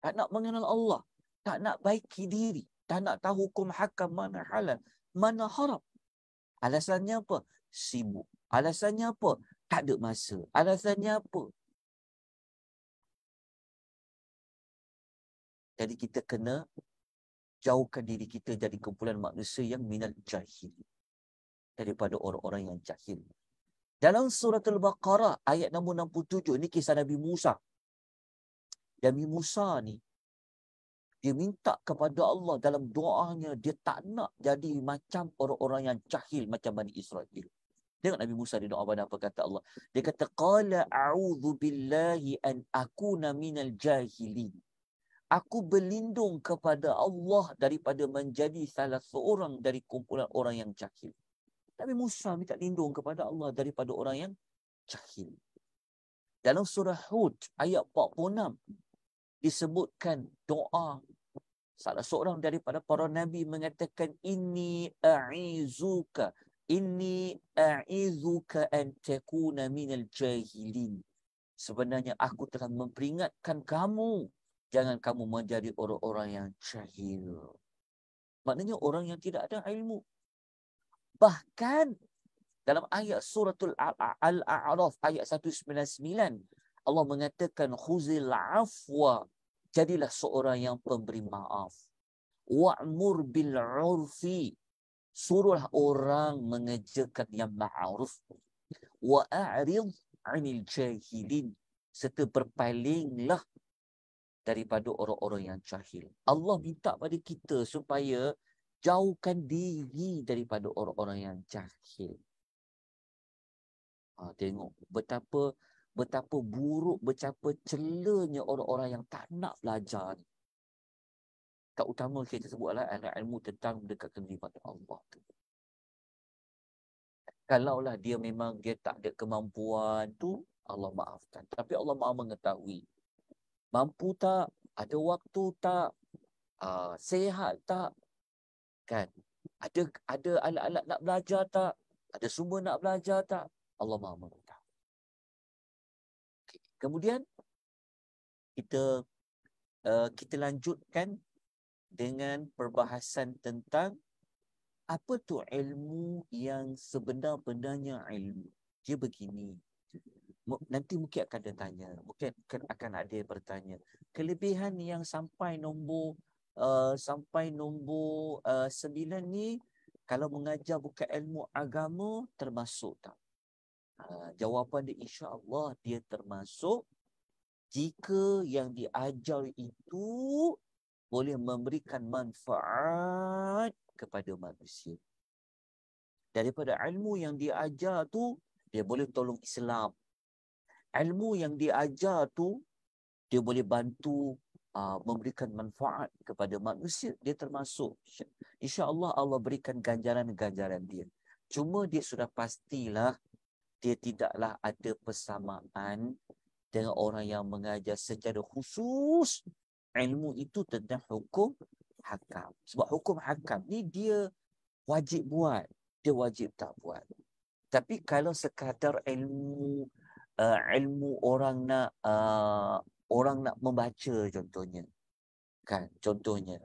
Tak nak mengenal Allah. Tak nak baiki diri. Tak nak tahu hukum hakam mana halal. Mana haram. Alasannya apa? Sibuk. Alasannya apa? Tak ada masa. Alasannya apa? Jadi kita kena jauhkan diri kita dari kumpulan manusia yang minal jahil. Daripada orang-orang yang jahil. Dalam surat Al-Baqarah ayat nombor 67 ni kisah Nabi Musa. Nabi Musa ni dia minta kepada Allah dalam doanya dia tak nak jadi macam orang-orang yang jahil macam Bani Israel. Tengok Nabi Musa di doa pada apa kata Allah. Dia kata qala a'udzu billahi an akuna minal jahilin aku berlindung kepada Allah daripada menjadi salah seorang dari kumpulan orang yang cahil. Nabi Musa minta lindung kepada Allah daripada orang yang cahil. Dalam surah Hud ayat 46 disebutkan doa salah seorang daripada para nabi mengatakan ini a'izuka ini a'izuka an takuna minal jahilin. Sebenarnya aku telah memperingatkan kamu jangan kamu menjadi orang-orang yang cahil. Maknanya orang yang tidak ada ilmu. Bahkan dalam ayat suratul Al-A'raf ayat 199 Allah mengatakan khuzil afwa jadilah seorang yang pemberi maaf. Wa'mur bil 'urfi suruhlah orang mengerjakan yang ma'ruf. Wa 'anil jahilin serta berpalinglah daripada orang-orang yang jahil. Allah minta pada kita supaya jauhkan diri daripada orang-orang yang jahil. Ha, tengok betapa betapa buruk, betapa celanya orang-orang yang tak nak belajar ni. Tak utama kita sebutlah adalah ilmu tentang dekat kendirian Allah tu. Kalaulah dia memang dia tak ada kemampuan tu, Allah maafkan. Tapi Allah maha mengetahui mampu tak ada waktu tak uh, sehat tak kan ada ada anak anak nak belajar tak ada semua nak belajar tak Allah Maha mengetahui okay. kemudian kita uh, kita lanjutkan dengan perbahasan tentang apa tu ilmu yang sebenar-benarnya ilmu dia begini nanti mungkin akan ada tanya mungkin akan ada yang bertanya kelebihan yang sampai nombor uh, sampai nombor eh, sembilan ni kalau mengajar bukan ilmu agama termasuk tak uh, jawapan dia insyaallah dia termasuk jika yang diajar itu boleh memberikan manfaat kepada manusia daripada ilmu yang diajar tu dia boleh tolong Islam ilmu yang dia tu dia boleh bantu uh, memberikan manfaat kepada manusia dia termasuk insyaallah Allah berikan ganjaran-ganjaran dia cuma dia sudah pastilah dia tidaklah ada persamaan dengan orang yang mengajar secara khusus ilmu itu tentang hukum hakam sebab hukum hakam ni dia wajib buat dia wajib tak buat tapi kalau sekadar ilmu uh, ilmu orang nak uh, orang nak membaca contohnya kan contohnya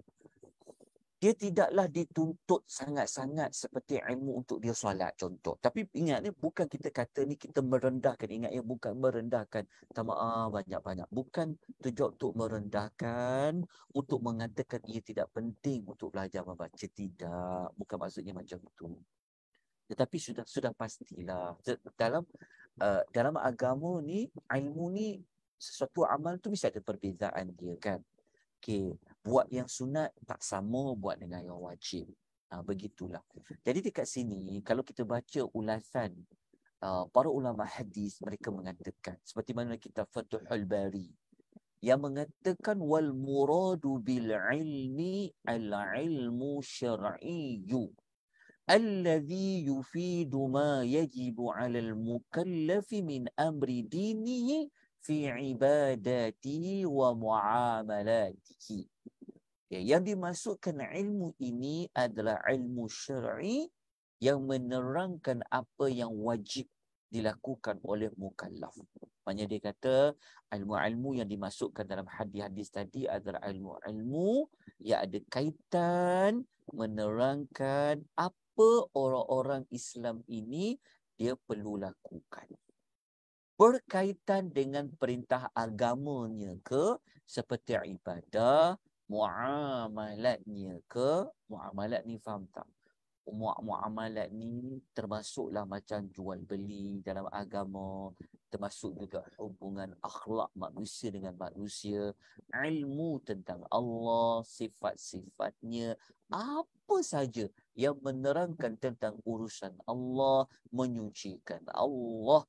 dia tidaklah dituntut sangat-sangat seperti ilmu untuk dia solat contoh tapi ingat ni bukan kita kata ni kita merendahkan ingat yang bukan merendahkan tamak ah, banyak-banyak bukan tujuan untuk merendahkan untuk mengatakan ia tidak penting untuk belajar membaca tidak bukan maksudnya macam tu tetapi sudah sudah pastilah dalam uh, dalam agama ni ilmu ni sesuatu amal tu mesti ada perbezaan dia kan okey buat yang sunat tak sama buat dengan yang wajib uh, begitulah jadi dekat sini kalau kita baca ulasan uh, para ulama hadis mereka mengatakan seperti mana kita Fathul Bari yang mengatakan wal muradu bil ilmi al ilmu syar'iyyu الذي يفيد ما يجب على المكلف من أمر دينه في عباداته ومعاملاته ya, yang dimasukkan ilmu ini adalah ilmu syar'i yang menerangkan apa yang wajib dilakukan oleh mukallaf. Maksudnya dia kata ilmu-ilmu yang dimasukkan dalam hadis-hadis tadi adalah ilmu-ilmu yang ada kaitan menerangkan apa apa orang-orang Islam ini dia perlu lakukan. Berkaitan dengan perintah agamanya ke seperti ibadah, muamalatnya ke, muamalat ni faham tak? muamalat ni termasuklah macam jual beli dalam agama termasuk juga hubungan akhlak manusia dengan manusia ilmu tentang Allah sifat-sifatnya apa saja yang menerangkan tentang urusan Allah menyucikan Allah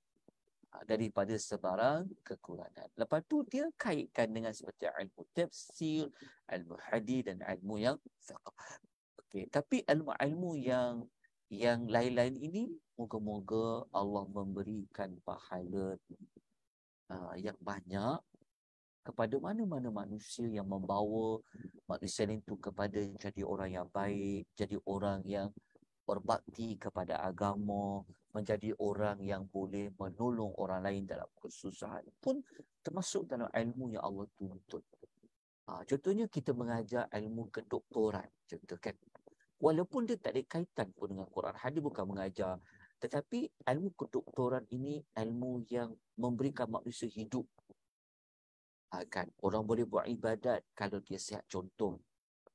ah, daripada sebarang kekurangan. Lepas tu dia kaitkan dengan seperti ilmu tafsir, ilmu hadis dan ilmu yang fiqh. Okay. Tapi ilmu-ilmu yang yang lain-lain ini, moga-moga Allah memberikan pahala uh, yang banyak kepada mana-mana manusia yang membawa manusia itu kepada jadi orang yang baik, jadi orang yang berbakti kepada agama, menjadi orang yang boleh menolong orang lain dalam kesusahan pun termasuk dalam ilmu yang Allah tuntut. Ha, contohnya kita mengajar ilmu kedoktoran, contoh kan? walaupun dia tak ada kaitan pun dengan Quran hadis bukan mengajar tetapi ilmu kedoktoran ini ilmu yang memberikan manusia hidup akan ha, kan? orang boleh buat ibadat kalau dia sihat contoh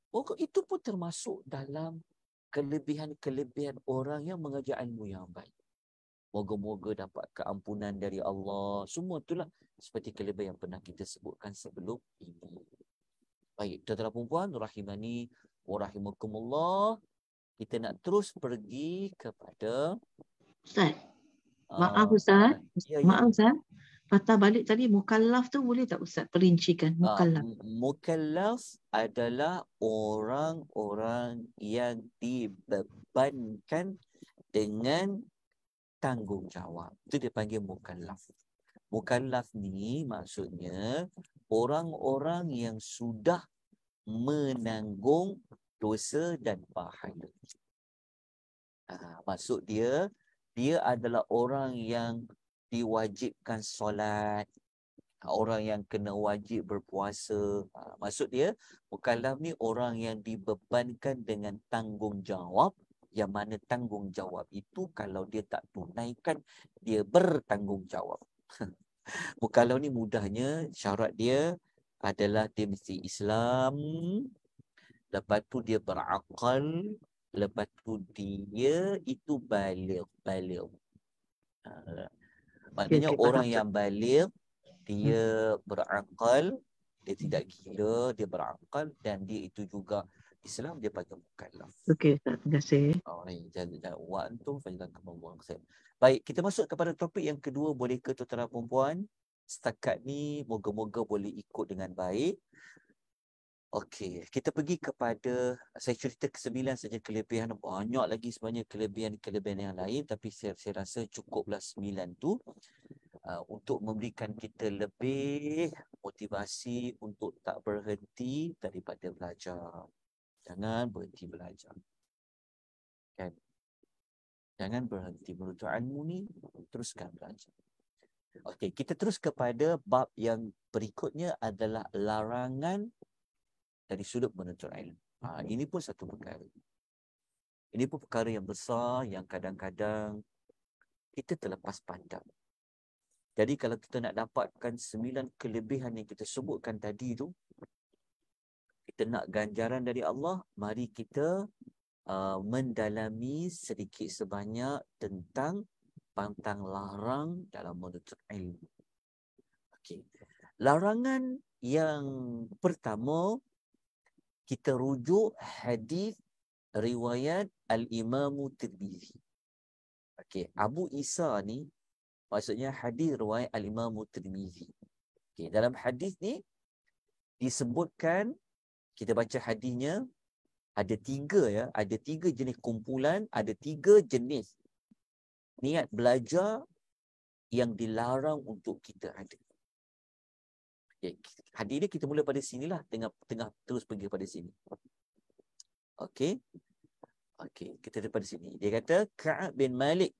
Maka itu pun termasuk dalam kelebihan-kelebihan orang yang mengajar ilmu yang baik. Moga-moga dapat keampunan dari Allah. Semua itulah seperti kelebihan yang pernah kita sebutkan sebelum ini. Baik, tuan-tuan dan puan-puan, rahimani warahimukumullah kita nak terus pergi kepada ustaz ah, maaf ustaz ya, ya. maaf ustaz patah balik tadi mukallaf tu boleh tak ustaz perincikan ah, mukallaf mukallaf adalah orang-orang yang dibebankan dengan tanggungjawab itu panggil mukallaf mukallaf ni maksudnya orang-orang yang sudah menanggung dosa dan pahala. Ha, maksud dia, dia adalah orang yang diwajibkan solat, ha, orang yang kena wajib berpuasa. Ha, maksud dia, mukallaf ni orang yang dibebankan dengan tanggungjawab yang mana tanggungjawab itu kalau dia tak tunaikan, dia bertanggungjawab. Mukallaf ni mudahnya syarat dia adalah dia mesti Islam. Lepas tu dia berakal. Lepas tu dia itu balik. balik. Uh, maknanya okay, orang faham. yang balik, dia hmm. berakal. Dia tidak gila, dia berakal. Dan dia itu juga Islam dia pakai mukallaf. Okey, terima kasih. Alright, oh, jangan jangan wan tu panjang kamu buang saya. Baik, kita masuk kepada topik yang kedua boleh ke tuan-tuan perempuan? setakat ni moga-moga boleh ikut dengan baik. Okey, kita pergi kepada saya cerita ke-9 saja kelebihan banyak lagi sebenarnya kelebihan-kelebihan yang lain tapi saya, saya rasa cukuplah sembilan tu uh, untuk memberikan kita lebih motivasi untuk tak berhenti daripada belajar. Jangan berhenti belajar. Kan? Jangan berhenti menuntut ilmu ni, teruskan belajar. Okey, kita terus kepada bab yang berikutnya adalah larangan dari sudut menuntut ilmu. Ha, ini pun satu perkara. Ini pun perkara yang besar yang kadang-kadang kita terlepas pandang. Jadi kalau kita nak dapatkan sembilan kelebihan yang kita sebutkan tadi tu, kita nak ganjaran dari Allah, mari kita uh, mendalami sedikit sebanyak tentang pantang larang dalam menuntut ilmu. Eh, okay, Larangan yang pertama kita rujuk hadis riwayat Al-Imam Tirmizi. Okay, Abu Isa ni maksudnya hadis riwayat Al-Imam Tirmizi. Okay, dalam hadis ni disebutkan kita baca hadisnya ada tiga ya, ada tiga jenis kumpulan, ada tiga jenis niat belajar yang dilarang untuk kita ada. Okay. Hadir ini kita mula pada sinilah. Tengah, tengah terus pergi pada sini. Okay, okay Kita daripada sini. Dia kata, Ka'ab bin Malik.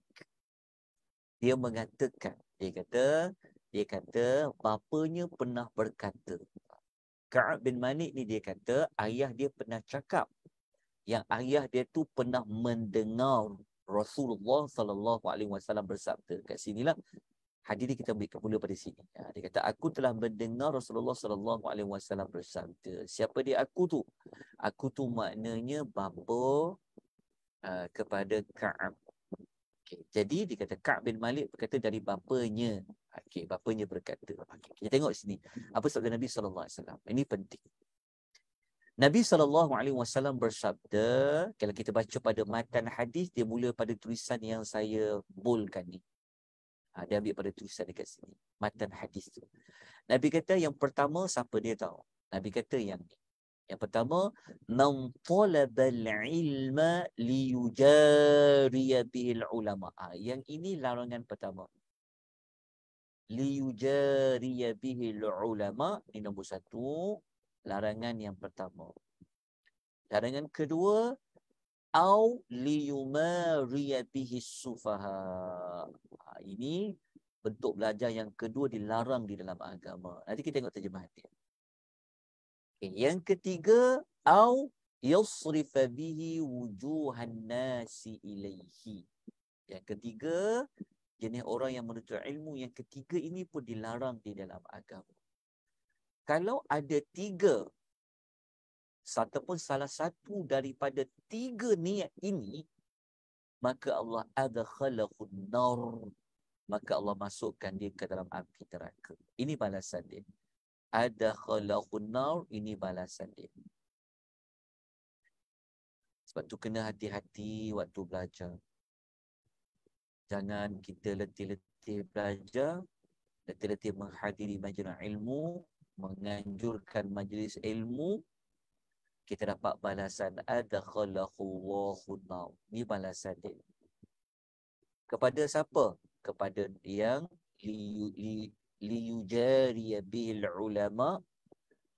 Dia mengatakan. Dia kata, dia kata, bapanya pernah berkata. Ka'ab bin Malik ni dia kata, ayah dia pernah cakap. Yang ayah dia tu pernah mendengar Rasulullah sallallahu alaihi wasallam bersabda kat sinilah hadis kita ambil kepula pada sini ha, dia kata aku telah mendengar Rasulullah sallallahu alaihi wasallam bersabda siapa dia aku tu aku tu maknanya bapa uh, ha, kepada Ka'ab okay. jadi dikata Ka'ab bin Malik berkata dari bapanya okey bapanya berkata okay. kita tengok sini apa sabda Nabi sallallahu alaihi wasallam ini penting Nabi sallallahu alaihi wasallam bersabda, kalau kita baca pada matan hadis dia mula pada tulisan yang saya bulkan ni. Ha, dia ambil pada tulisan dekat sini, matan hadis tu. Nabi kata yang pertama siapa dia tahu? Nabi kata yang ni. Yang pertama, man talabal ilma liyujariya bil ulama. Ha, yang ini larangan pertama. Liyujariya bihil ulama. Ini nombor satu larangan yang pertama. Larangan kedua au liyumariya bihi sufaha. Ha, ini bentuk belajar yang kedua dilarang di dalam agama. Nanti kita tengok terjemahan dia. Okay. yang ketiga au yasrifa bihi wujuhan nasi ilaihi. Yang ketiga jenis orang yang menuntut ilmu yang ketiga ini pun dilarang di dalam agama kalau ada tiga satu pun salah satu daripada tiga niat ini maka Allah ada adkhalahu nar maka Allah masukkan dia ke dalam api neraka ini balasan dia Ada adkhalahu nar ini balasan dia sebab tu kena hati-hati waktu belajar jangan kita letih-letih belajar letih-letih menghadiri majlis ilmu menganjurkan majlis ilmu kita dapat balasan adakhalahu Allahu nar ni balasan dia kepada siapa kepada yang liyujari li, li bil ulama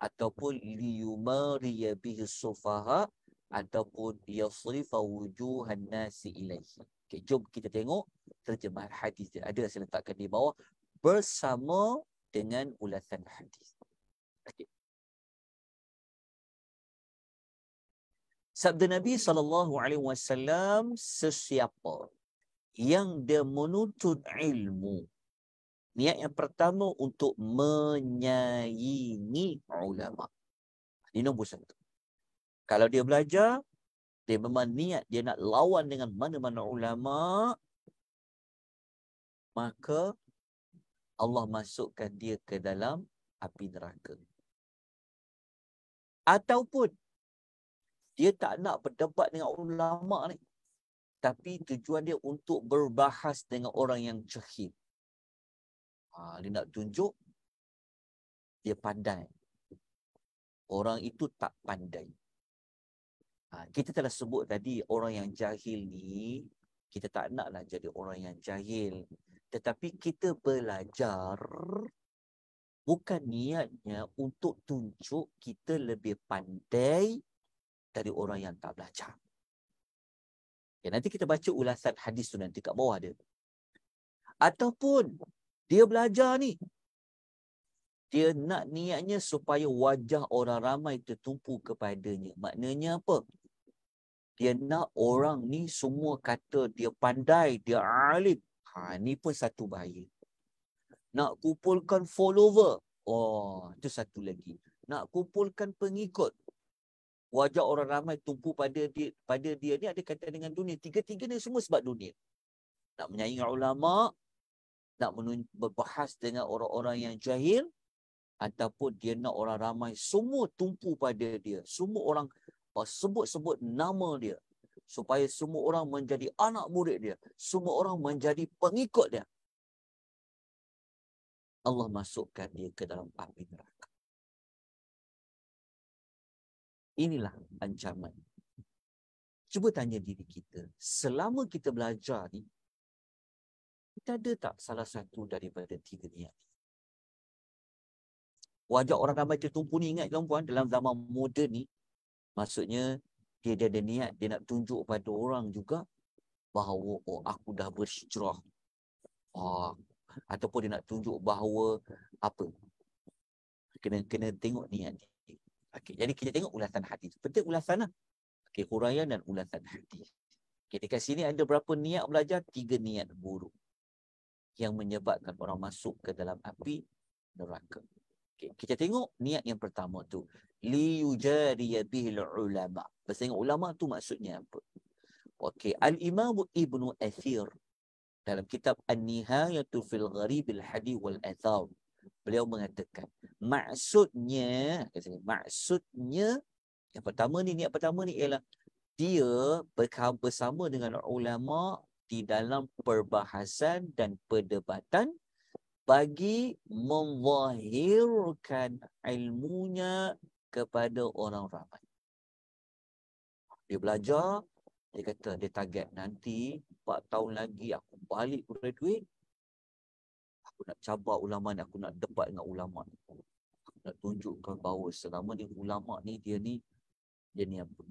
ataupun liyumari bil sufaha ataupun yasrifa wujuhan nasi ilaihi okay, jom kita tengok terjemahan hadis ada saya letakkan di bawah bersama dengan ulasan hadis sakit. Sabda Nabi sallallahu alaihi wasallam sesiapa yang dia menuntut ilmu niat yang pertama untuk menyayangi ulama. Ini nombor satu. Kalau dia belajar, dia memang niat dia nak lawan dengan mana-mana ulama, maka Allah masukkan dia ke dalam api neraka ataupun dia tak nak berdebat dengan ulama ni tapi tujuan dia untuk berbahas dengan orang yang cerdik. Ha, dia nak tunjuk dia pandai. Orang itu tak pandai. Ha, kita telah sebut tadi orang yang jahil ni kita tak naklah jadi orang yang jahil tetapi kita belajar bukan niatnya untuk tunjuk kita lebih pandai dari orang yang tak belajar. Ya, nanti kita baca ulasan hadis tu nanti kat bawah dia. Ataupun dia belajar ni. Dia nak niatnya supaya wajah orang ramai tertumpu kepadanya. Maknanya apa? Dia nak orang ni semua kata dia pandai, dia alim. Ha, ni pun satu bahaya nak kumpulkan follower oh itu satu lagi nak kumpulkan pengikut wajah orang ramai tumpu pada dia, pada dia ni ada kaitan dengan dunia tiga-tiga ni semua sebab dunia nak menyaingi ulama nak berbahas dengan orang-orang yang jahil ataupun dia nak orang ramai semua tumpu pada dia semua orang sebut-sebut nama dia supaya semua orang menjadi anak murid dia semua orang menjadi pengikut dia Allah masukkan dia ke dalam api neraka. Inilah ancaman. Cuba tanya diri kita, selama kita belajar ni, kita ada tak salah satu daripada tiga niat? Wajah orang ramai tertumpu ni ingat tuan-puan dalam zaman moden ni, maksudnya dia, dia ada niat, dia nak tunjuk pada orang juga bahawa oh, aku dah bersyukur. Oh, ah, ataupun dia nak tunjuk bahawa apa kena kena tengok ni, dia okey jadi kita tengok ulasan hadis. penting ulasanlah okey huraian dan ulasan hadis. okey dekat sini ada berapa niat belajar tiga niat buruk yang menyebabkan orang masuk ke dalam api neraka okey kita tengok niat yang pertama tu li yujari bil ulama pasal ulama tu maksudnya apa Okey, Al-Imam ibnu Athir dalam kitab An-Nihayatu fil Gharibil Hadi wal Athar beliau mengatakan maksudnya kata maksudnya yang pertama ni niat pertama ni ialah dia berkawan bersama dengan ulama di dalam perbahasan dan perdebatan bagi memzahirkan ilmunya kepada orang ramai. Dia belajar, dia kata dia target nanti 4 tahun lagi aku balik graduate. Aku nak cabar ulama ni, aku nak debat dengan ulama ni. Aku nak tunjukkan bahawa selama ni ulama ni dia ni dia ni apa?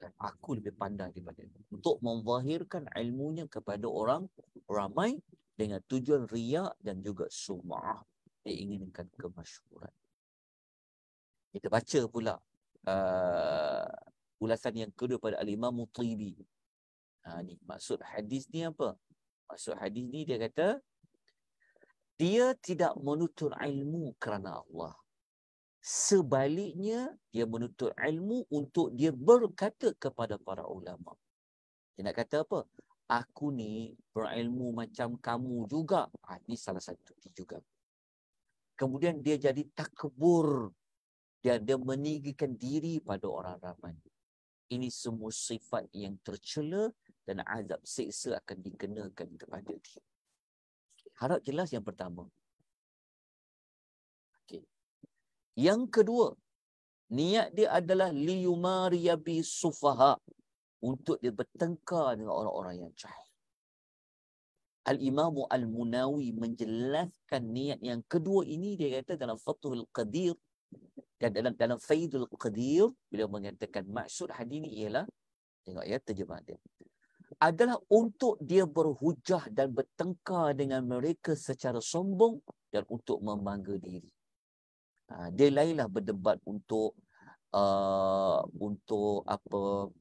Dan aku lebih pandai daripada dia. Untuk memzahirkan ilmunya kepada orang ramai dengan tujuan riak dan juga sumah. Dia inginkan kemasyuran. Kita baca pula uh, ulasan yang kedua pada al-Imam Mutibi. Ha ni maksud hadis ni apa? Maksud hadis ni dia kata dia tidak menuntut ilmu kerana Allah. Sebaliknya dia menuntut ilmu untuk dia berkata kepada para ulama. Dia nak kata apa? Aku ni berilmu macam kamu juga. Ha, ini salah satu dia juga. Kemudian dia jadi takbur. Dia, dia meninggikan diri pada orang ramai ini semua sifat yang tercela dan azab seksa akan dikenakan kepada dia. Harap jelas yang pertama. Okay. Yang kedua, niat dia adalah liyumariyabi sufaha untuk dia bertengkar dengan orang-orang yang jahil. Al-Imamu Al-Munawi menjelaskan niat yang kedua ini, dia kata dalam Fathul Qadir dan dalam dalam Faidul Qadir, beliau mengatakan maksud hadis ini ialah, tengok ya, terjemah dia. Adalah untuk dia berhujah dan bertengkar dengan mereka secara sombong dan untuk membangga diri. Ha, dia lainlah berdebat untuk uh, untuk apa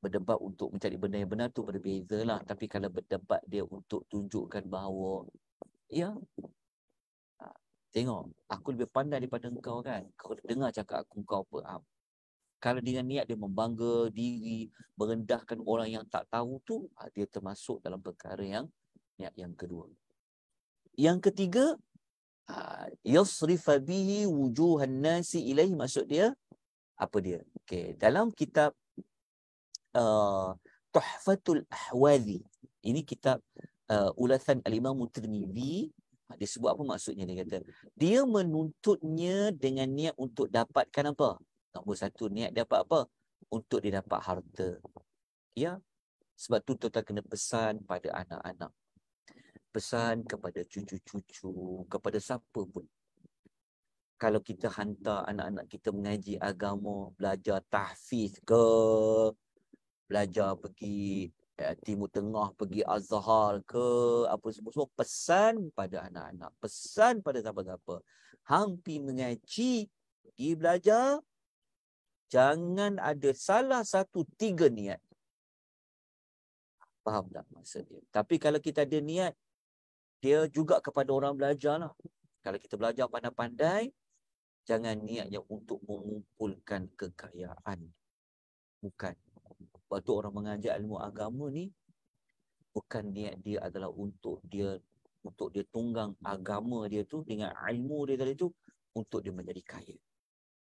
berdebat untuk mencari benda yang benar tu berbeza lah. Tapi kalau berdebat dia untuk tunjukkan bahawa ya tengok aku lebih pandai daripada engkau kan kau dengar cakap aku kau apa ha. kalau dengan niat dia membangga diri merendahkan orang yang tak tahu tu ha, dia termasuk dalam perkara yang niat yang kedua yang ketiga ha, yasrifa bihi wujuhan nasi ilaihi maksud dia apa dia okey dalam kitab uh, tuhfatul ahwazi ini kitab uh, ulasan al-imam at Ha, dia sebut apa maksudnya dia kata. Dia menuntutnya dengan niat untuk dapatkan apa? Nombor satu niat dapat apa? Untuk dia dapat harta. Ya. Sebab tu tuan-tuan kena pesan pada anak-anak. Pesan kepada cucu-cucu, kepada siapa pun. Kalau kita hantar anak-anak kita mengaji agama, belajar tahfiz ke, belajar pergi Eh, Timur Tengah pergi Azhar ke apa semua semua pesan pada anak-anak pesan pada siapa-siapa hang pi mengaji pergi belajar jangan ada salah satu tiga niat faham tak maksudnya tapi kalau kita ada niat dia juga kepada orang belajar lah kalau kita belajar pandai-pandai jangan niatnya untuk mengumpulkan kekayaan bukan waktu orang mengajar ilmu agama ni bukan niat dia adalah untuk dia untuk dia tunggang agama dia tu dengan ilmu dia tadi tu untuk dia menjadi kaya.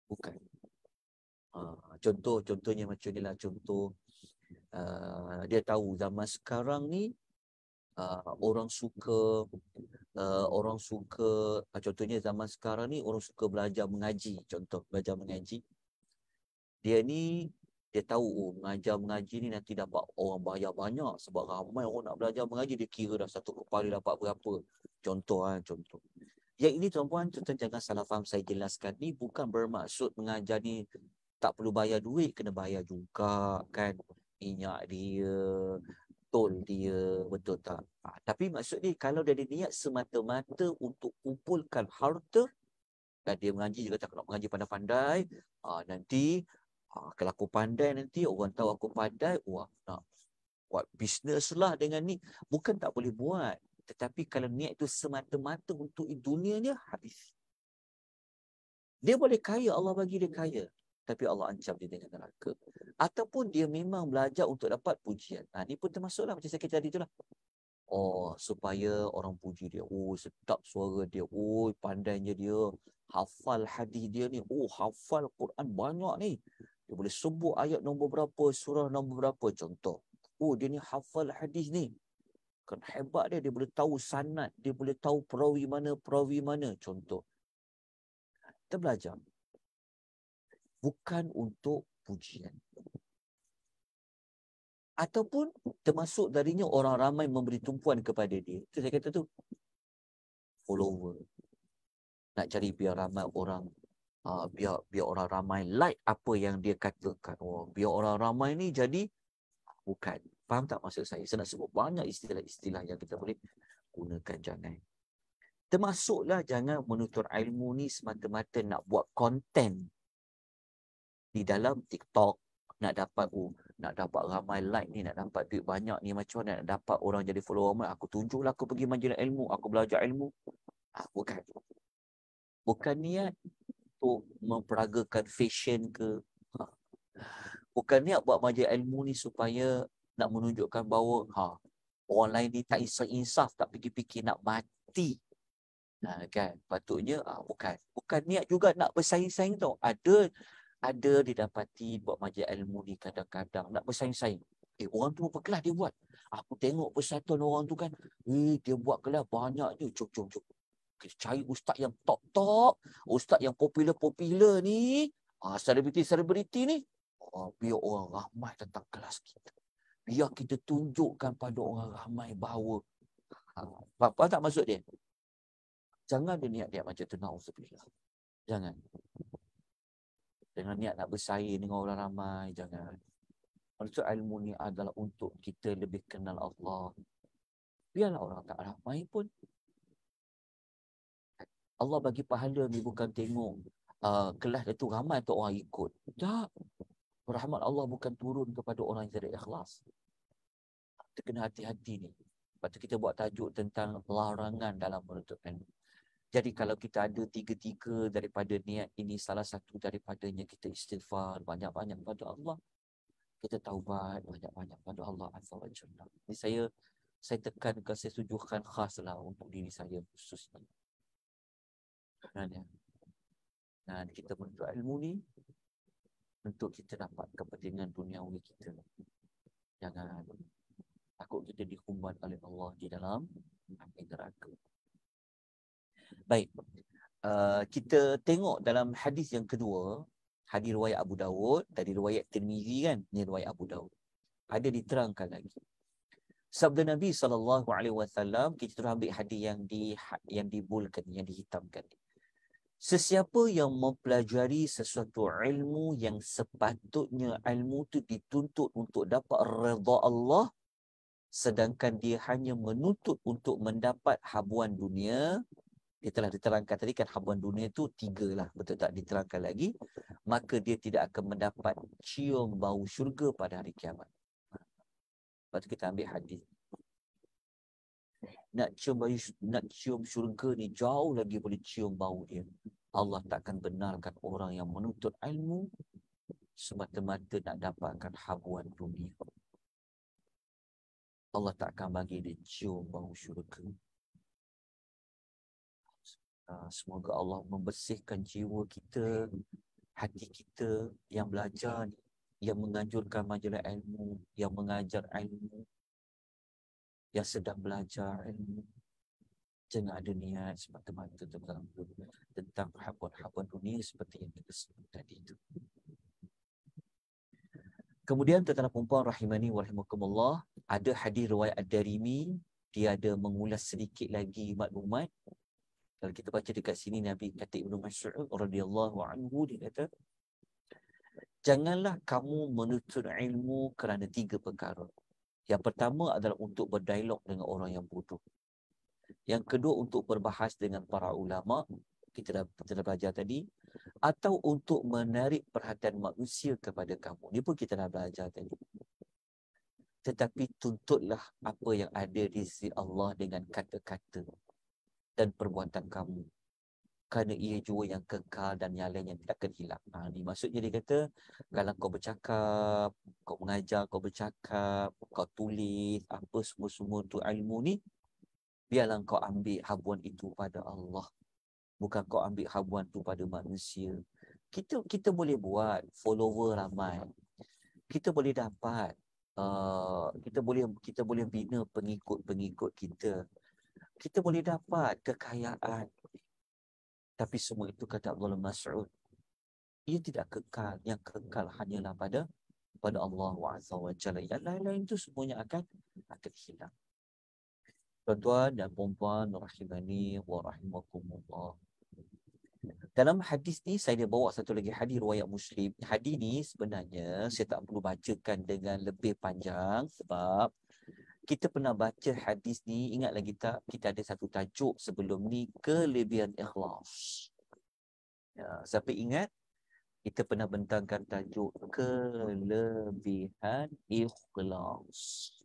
Bukan. Ha, contoh contohnya macam ni lah contoh uh, dia tahu zaman sekarang ni uh, orang suka uh, orang suka uh, contohnya zaman sekarang ni orang suka belajar mengaji contoh belajar mengaji dia ni dia tahu oh, mengajar mengaji ni nanti dapat orang bayar banyak sebab ramai orang nak belajar mengaji dia kira dah satu kepala dapat berapa contoh kan contoh yang ini tuan-puan tuan-tuan jangan salah faham saya jelaskan ni bukan bermaksud mengajar ni tak perlu bayar duit kena bayar juga kan minyak dia tol dia betul tak ha, tapi maksud ni kalau dia ada niat semata-mata untuk kumpulkan harta dan dia mengaji juga tak kalau mengaji pandai-pandai ha, nanti Ah, kalau aku pandai nanti orang tahu aku pandai wah nak buat bisnes lah dengan ni bukan tak boleh buat tetapi kalau niat itu semata-mata untuk ni habis dia boleh kaya Allah bagi dia kaya tapi Allah ancam dia dengan neraka ataupun dia memang belajar untuk dapat pujian ha, ni pun termasuklah macam saya cakap tadi lah. oh supaya orang puji dia oh sedap suara dia oh pandainya dia hafal hadis dia ni oh hafal Quran banyak ni dia boleh sebut ayat nombor berapa, surah nombor berapa. Contoh, oh dia ni hafal hadis ni. Kan hebat dia, dia boleh tahu sanad, dia boleh tahu perawi mana, perawi mana. Contoh, kita belajar. Bukan untuk pujian. Ataupun termasuk darinya orang ramai memberi tumpuan kepada dia. Itu saya kata tu, follower. Nak cari biar ramai orang Uh, biar biar orang ramai like apa yang dia katakan. Oh, biar orang ramai ni jadi bukan. Faham tak maksud saya? Saya nak sebut banyak istilah-istilah yang kita boleh gunakan jangan. Termasuklah jangan menutur ilmu ni semata-mata nak buat konten di dalam TikTok nak dapat oh, nak dapat ramai like ni, nak dapat duit banyak ni macam mana nak dapat orang jadi follower ramai. Aku tunjuklah aku pergi majlis ilmu, aku belajar ilmu. Ah, bukan. Bukan niat, untuk memperagakan fashion ke ha. bukan niat buat majlis ilmu ni supaya nak menunjukkan bahawa ha orang lain ni tak insaf tak fikir-fikir nak mati ha, kan patutnya ha, bukan bukan niat juga nak bersaing-saing tau ada ada didapati buat majlis ilmu ni kadang-kadang nak bersaing-saing eh orang tu berkelas dia buat aku tengok persatuan orang tu kan eh dia buat kelas banyak je cuk cuk cari ustaz yang top-top, ustaz yang popular-popular ni, selebriti-selebriti ah, ni, ah, biar orang ramai tentang kelas kita. Biar kita tunjukkan pada orang ramai bahawa ha, apa tak maksud dia? Jangan ada niat-niat macam tu usah na'udzubillah. Jangan. Jangan niat nak bersaing dengan orang ramai. Jangan. Maksud ilmu ni adalah untuk kita lebih kenal Allah. Biarlah orang tak ramai pun Allah bagi pahala ni bukan tengok uh, kelas dia tu ramai tu orang ikut. Tak. Rahmat Allah bukan turun kepada orang yang tidak ikhlas. Kita kena hati-hati ni. Lepas tu kita buat tajuk tentang pelarangan dalam menutupkan. Jadi kalau kita ada tiga-tiga daripada niat ini salah satu daripadanya kita istighfar banyak-banyak kepada Allah. Kita taubat banyak-banyak kepada Allah Azza Ini saya saya tekankan, saya sujukan khaslah untuk diri saya khususnya. Dan, dan kita menuntut ilmu ni untuk kita dapat kepentingan dunia duniawi kita. Jangan takut kita dikumbat oleh Allah di dalam api neraka. Baik. Uh, kita tengok dalam hadis yang kedua, hadis riwayat Abu Dawud dari riwayat Tirmizi kan, ni riwayat Abu Dawud. Ada diterangkan lagi. Sabda Nabi sallallahu alaihi wasallam kita terus ambil hadis yang di yang dibulkan, yang dihitamkan. Uh, Sesiapa yang mempelajari sesuatu ilmu yang sepatutnya ilmu itu dituntut untuk dapat redha Allah sedangkan dia hanya menuntut untuk mendapat habuan dunia dia telah diterangkan tadi kan habuan dunia itu tiga lah betul tak diterangkan lagi maka dia tidak akan mendapat cium bau syurga pada hari kiamat. Lepas kita ambil hadis nak cium bayi, nak cium syurga ni jauh lagi boleh cium bau dia. Allah takkan benarkan orang yang menuntut ilmu semata-mata nak dapatkan habuan dunia. Allah takkan bagi dia cium bau syurga. Ah, semoga Allah membersihkan jiwa kita, hati kita yang belajar yang menganjurkan majlis ilmu, yang mengajar ilmu, yang sedang belajar ini jangan ada niat semata-mata tentang tentang perhapuan-perhapuan dunia seperti yang kita sebut tadi itu. Kemudian tuan-tuan perempuan rahimani wa rahimakumullah, ada hadis riwayat Ad-Darimi, dia ada mengulas sedikit lagi maklumat. Kalau kita baca dekat sini Nabi kata Ibnu Mas'ud radhiyallahu anhu dia kata Janganlah kamu menuntut ilmu kerana tiga perkara. Yang pertama adalah untuk berdialog dengan orang yang bodoh. Yang kedua untuk berbahas dengan para ulama kita dah, kita dah belajar tadi atau untuk menarik perhatian manusia kepada kamu. Ini pun kita dah belajar tadi. Tetapi tuntutlah apa yang ada di sisi Allah dengan kata-kata dan perbuatan kamu kerana ia jua yang kekal dan yang tidak akan hilang. Ha, ini maksudnya dia kata, kalau kau bercakap, kau mengajar, kau bercakap, kau tulis, apa semua-semua tu ilmu ni, biarlah kau ambil habuan itu pada Allah. Bukan kau ambil habuan tu pada manusia. Kita kita boleh buat follower ramai. Kita boleh dapat. Uh, kita boleh kita boleh bina pengikut-pengikut kita. Kita boleh dapat kekayaan tapi semua itu kata Abdullah Mas'ud. Ia tidak kekal. Yang kekal hanyalah pada pada Allah Azza wa Jalla. Yang lain-lain itu semuanya akan akan hilang. Tuan-tuan dan perempuan, rahimani wa rahimakumullah. Dalam hadis ni saya dah bawa satu lagi hadis riwayat Muslim. Hadis ni sebenarnya saya tak perlu bacakan dengan lebih panjang sebab kita pernah baca hadis ni ingat lagi tak kita ada satu tajuk sebelum ni kelebihan ikhlas ya siapa ingat kita pernah bentangkan tajuk kelebihan ikhlas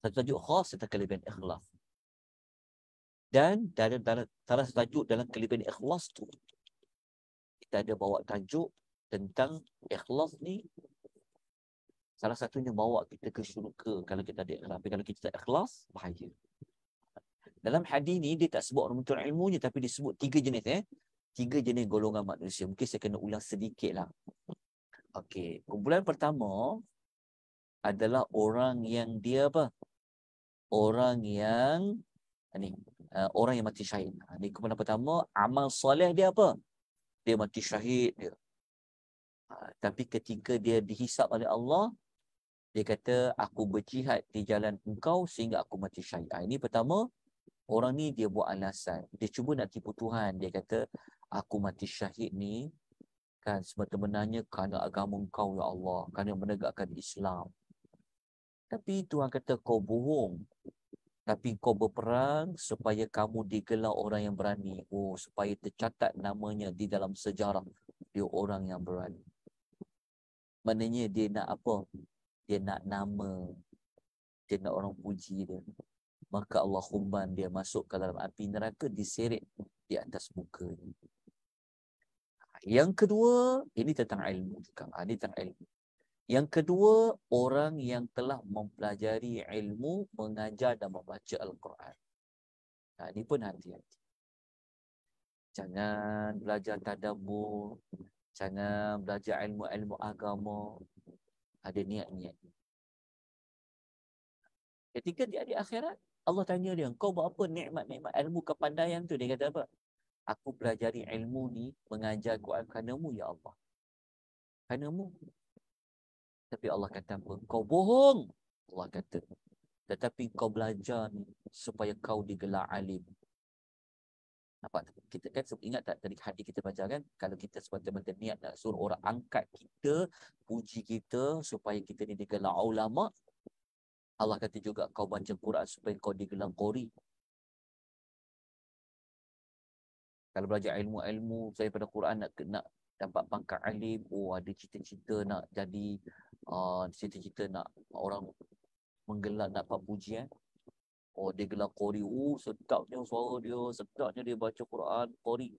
satu tajuk khas tentang kelebihan ikhlas dan dari dalam salah satu tajuk dalam kelebihan ikhlas tu kita ada bawa tajuk tentang ikhlas ni Salah satunya bawa kita ke syurga kalau kita ada ikhlas. Tapi kalau kita tak ikhlas, bahaya. Dalam hadis ni, dia tak sebut untuk ilmunya tapi dia sebut tiga jenis. Eh? Tiga jenis golongan manusia. Mungkin saya kena ulang sedikit lah. Okey, kumpulan pertama adalah orang yang dia apa? Orang yang ni, uh, orang yang mati syahid. Ha, ni kumpulan pertama, amal soleh dia apa? Dia mati syahid dia. Uh, tapi ketika dia dihisap oleh Allah, dia kata aku berjihad di jalan engkau sehingga aku mati syahid. Ini pertama orang ni dia buat alasan. Dia cuba nak tipu Tuhan. Dia kata aku mati syahid ni kan semata-menanya kerana agama engkau ya Allah, kerana menegakkan Islam. Tapi Tuhan kata kau bohong. Tapi kau berperang supaya kamu digelar orang yang berani. Oh, supaya tercatat namanya di dalam sejarah dia orang yang berani. Maknanya dia nak apa? dia nak nama dia nak orang puji dia maka Allah khumban dia masuk ke dalam api neraka diseret di atas muka yang kedua ini tentang ilmu juga ah, ini tentang ilmu yang kedua orang yang telah mempelajari ilmu mengajar dan membaca al-Quran nah, ini pun hati-hati jangan belajar tadabbur jangan belajar ilmu-ilmu agama ada niat-niat. Ketika dia di akhirat, Allah tanya dia, kau buat apa nikmat-nikmat ilmu kepandaian tu? Dia kata apa? Aku belajar ilmu ni mengajar Quran kerana mu, ya Allah. Kerana Tapi Allah kata apa? Kau bohong. Allah kata. Tetapi kau belajar supaya kau digelar alim. Nampak tak? Kita kan ingat tak tadi hadis kita baca kan? Kalau kita sebagai sebenarnya niat nak suruh orang angkat kita, puji kita supaya kita ni digelar ulama, Allah kata juga kau baca Quran supaya kau digelar kori. Kalau belajar ilmu-ilmu, saya pada Quran nak, kena dapat pangkat alim, oh ada cita-cita nak jadi, uh, cita-cita nak orang menggelar, dapat pujian. Eh? Oh dia gelar Qori. Oh sedapnya suara dia. Sedapnya dia baca Quran. Qori.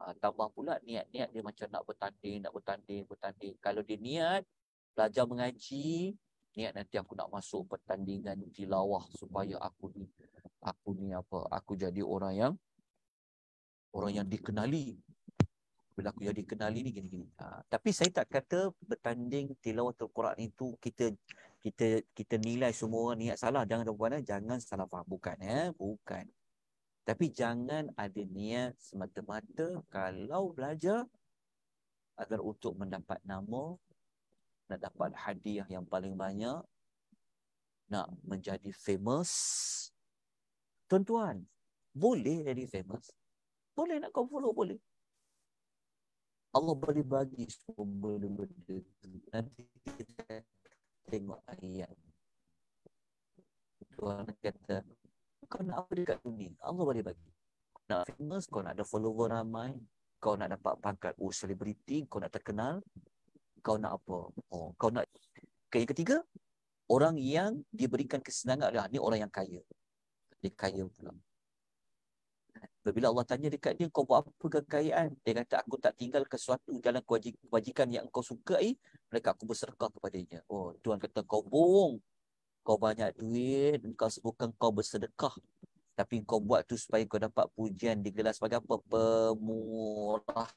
Ha, tambah pula niat-niat dia macam nak bertanding. Nak bertanding. bertanding. Kalau dia niat. Belajar mengaji. Niat nanti aku nak masuk pertandingan tilawah. Supaya aku ni. Aku ni apa. Aku jadi orang yang. Orang yang dikenali. Bila aku jadi kenali ni gini-gini. Ha, tapi saya tak kata bertanding tilawah Al-Quran itu. Kita kita kita nilai semua orang niat salah jangan tuan puan eh. jangan salah faham bukan ya bukan tapi jangan ada niat semata-mata kalau belajar agar untuk mendapat nama nak dapat hadiah yang paling banyak nak menjadi famous tuan-tuan boleh jadi famous boleh nak kau follow boleh Allah boleh bagi semua benda-benda nanti semua boleh bagi. Nak famous, kau nak ada follower ramai, kau nak dapat pangkat oh celebrity, kau nak terkenal, kau nak apa? Oh, kau nak okay, yang ketiga, orang yang diberikan kesenangan adalah ni orang yang kaya. Dia kaya pula. Bila Allah tanya dekat dia, kau buat apa kekayaan? Dia kata, aku tak tinggal ke suatu dalam kewajikan yang kau sukai. Mereka aku berserkah dia. Oh, Tuhan kata, kau bohong. Kau banyak duit. Kau sebutkan kau bersedekah tapi kau buat tu supaya kau dapat pujian digelar sebagai apa? Pemurah.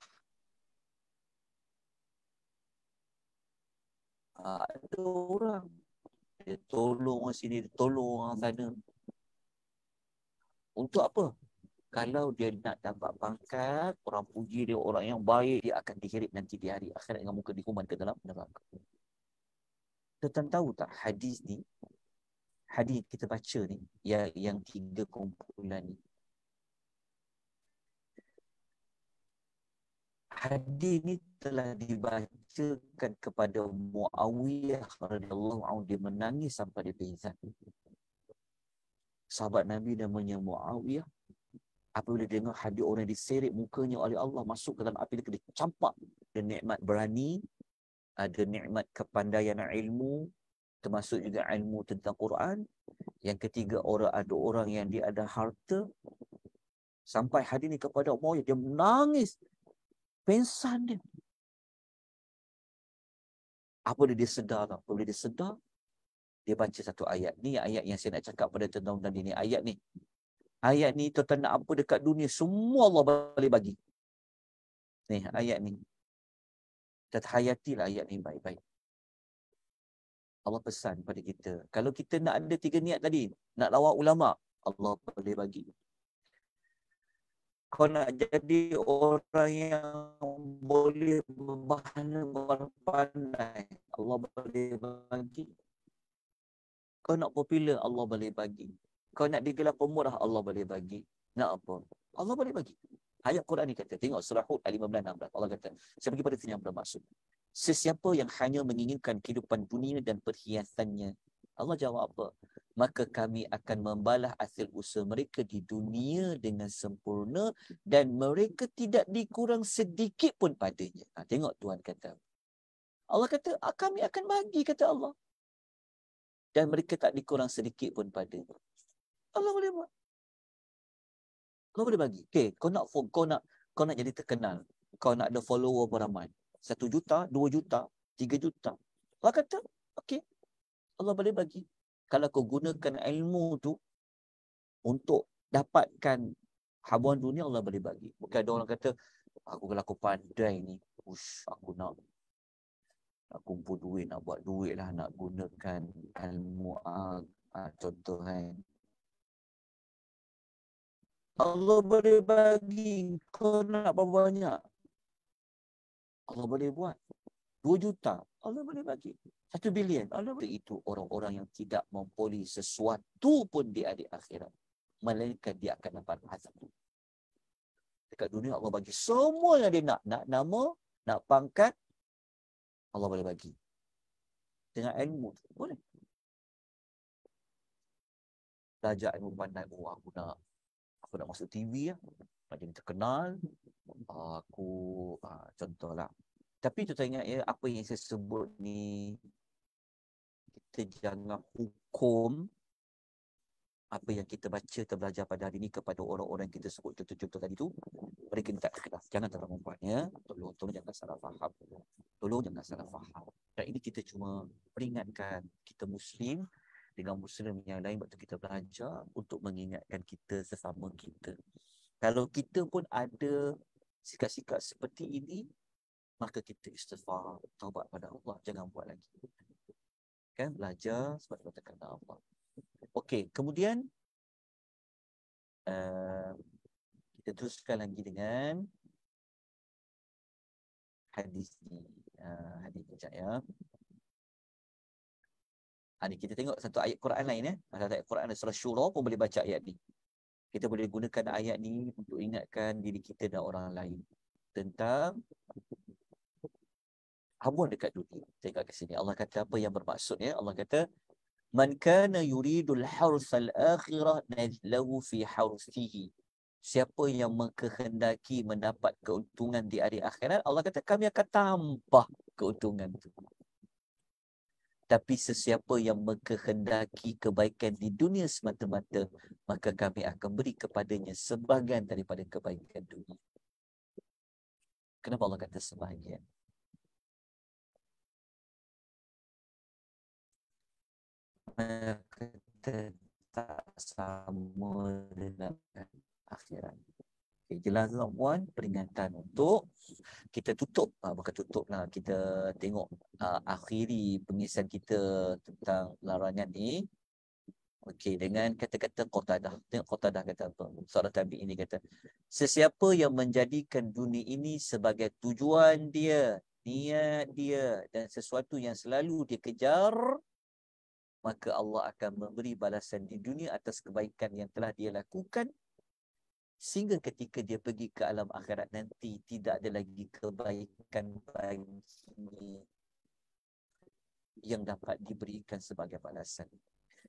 Ah, ada orang dia tolong orang sini, dia tolong orang sana. Untuk apa? Kalau dia nak dapat pangkat, orang puji dia orang yang baik, dia akan dihirit nanti di hari akhirat dengan muka dihuman ke dalam neraka. Tentang tahu tak hadis ni, hadis kita baca ni yang yang tiga kumpulan ni hadis ni telah dibacakan kepada Muawiyah radhiyallahu anhu dia menangis sampai dia pingsan sahabat Nabi namanya Muawiyah apa apabila dengar hadis orang diserik mukanya oleh Allah masuk ke dalam api dia kena campak nikmat berani ada nikmat kepandaian ilmu termasuk juga ilmu tentang Quran. Yang ketiga orang ada orang yang dia ada harta sampai hari ni kepada Umar dia menangis pensan dia. Apa dia, sedar tak? Apa dia, sedar? Dia baca satu ayat. Ni ayat yang saya nak cakap pada tuan-tuan dan ini. Ayat ni. Ayat ni tu tuan apa dekat dunia. Semua Allah boleh bagi. Ni ayat ni. Tetap hayatilah ayat ni baik-baik. Allah pesan pada kita. Kalau kita nak ada tiga niat tadi, nak lawan ulama, Allah boleh bagi. Kau nak jadi orang yang boleh berbahana orang pandai, Allah boleh bagi. Kau nak popular, Allah boleh bagi. Kau nak digelar pemurah, Allah boleh bagi. Nak apa? Allah boleh bagi. Ayat Quran ni kata, tengok surah Hud 15-16. Allah kata, saya pergi pada yang bermaksud. Sesiapa yang hanya menginginkan kehidupan dunia dan perhiasannya. Allah jawab apa? Maka kami akan membalas hasil usaha mereka di dunia dengan sempurna dan mereka tidak dikurang sedikit pun padanya. Ha, tengok Tuhan kata. Allah kata, ah, kami akan bagi, kata Allah. Dan mereka tak dikurang sedikit pun padanya. Allah boleh buat. Allah boleh bagi. Okay, kau nak, kau nak, kau nak jadi terkenal. Kau nak ada follower beramai satu juta, dua juta, tiga juta. Allah kata, okey, Allah boleh bagi. Kalau kau gunakan ilmu tu untuk dapatkan habuan dunia, Allah boleh bagi. Bukan ada orang kata, aku kalau aku pandai ni, ush, aku nak nak kumpul duit, nak buat duit lah, nak gunakan ilmu ag, ah, ah, contoh kan. Allah boleh bagi kau nak berapa banyak Allah boleh buat. dua juta, Allah boleh bagi. satu bilion, Allah boleh. Itu orang-orang yang tidak mempunyai sesuatu pun di hari akhirat. Melainkan dia akan dapat azab. Dekat dunia Allah bagi semua yang dia nak. Nak nama, nak pangkat, Allah boleh bagi. Dengan ilmu, boleh. Belajar ilmu pandai, oh aku nak, aku nak masuk TV lah. Ya. Macam terkenal, Oh, aku uh, contohlah. Tapi tu tanya ya apa yang saya sebut ni kita jangan hukum apa yang kita baca atau belajar pada hari ini kepada orang-orang kita sebut contoh-contoh tadi tu mereka tak terkelas. Jangan terlalu membuat ya. Tolong, tolong jangan salah faham. Tolong jangan salah faham. Dan ini kita cuma peringatkan kita Muslim dengan Muslim yang lain waktu kita belajar untuk mengingatkan kita sesama kita. Kalau kita pun ada sikap-sikap seperti ini maka kita istighfar taubat pada Allah jangan buat lagi kan belajar sebab kata kepada Allah okey kemudian uh, kita teruskan lagi dengan hadis ni uh, hadis kejap ya Ha, kita tengok satu ayat Quran lain eh. Ada ya. ayat Quran surah Syura pun boleh baca ayat ni kita boleh gunakan ayat ni untuk ingatkan diri kita dan orang lain tentang habuan dekat dunia. Tengok kat sini. Allah kata apa yang bermaksud ya? Allah kata man kana yuridul al akhirah najlahu fi harsihi. Siapa yang mengkehendaki mendapat keuntungan di hari akhirat, Allah kata kami akan tambah keuntungan itu tapi sesiapa yang mengkehendaki kebaikan di dunia semata-mata maka kami akan beri kepadanya sebahagian daripada kebaikan dunia kenapa Allah kata sebahagian kita tak sama dengan akhirat Okay, jelas tuan puan peringatan untuk kita tutup uh, bukan tutup lah kita tengok uh, akhiri pengisian kita tentang larangan ni okey dengan kata-kata qotadah tengok qotadah kata apa surah tabi ini kata sesiapa yang menjadikan dunia ini sebagai tujuan dia niat dia dan sesuatu yang selalu dia kejar maka Allah akan memberi balasan di dunia atas kebaikan yang telah dia lakukan sehingga ketika dia pergi ke alam akhirat nanti tidak ada lagi kebaikan baginya yang dapat diberikan sebagai balasan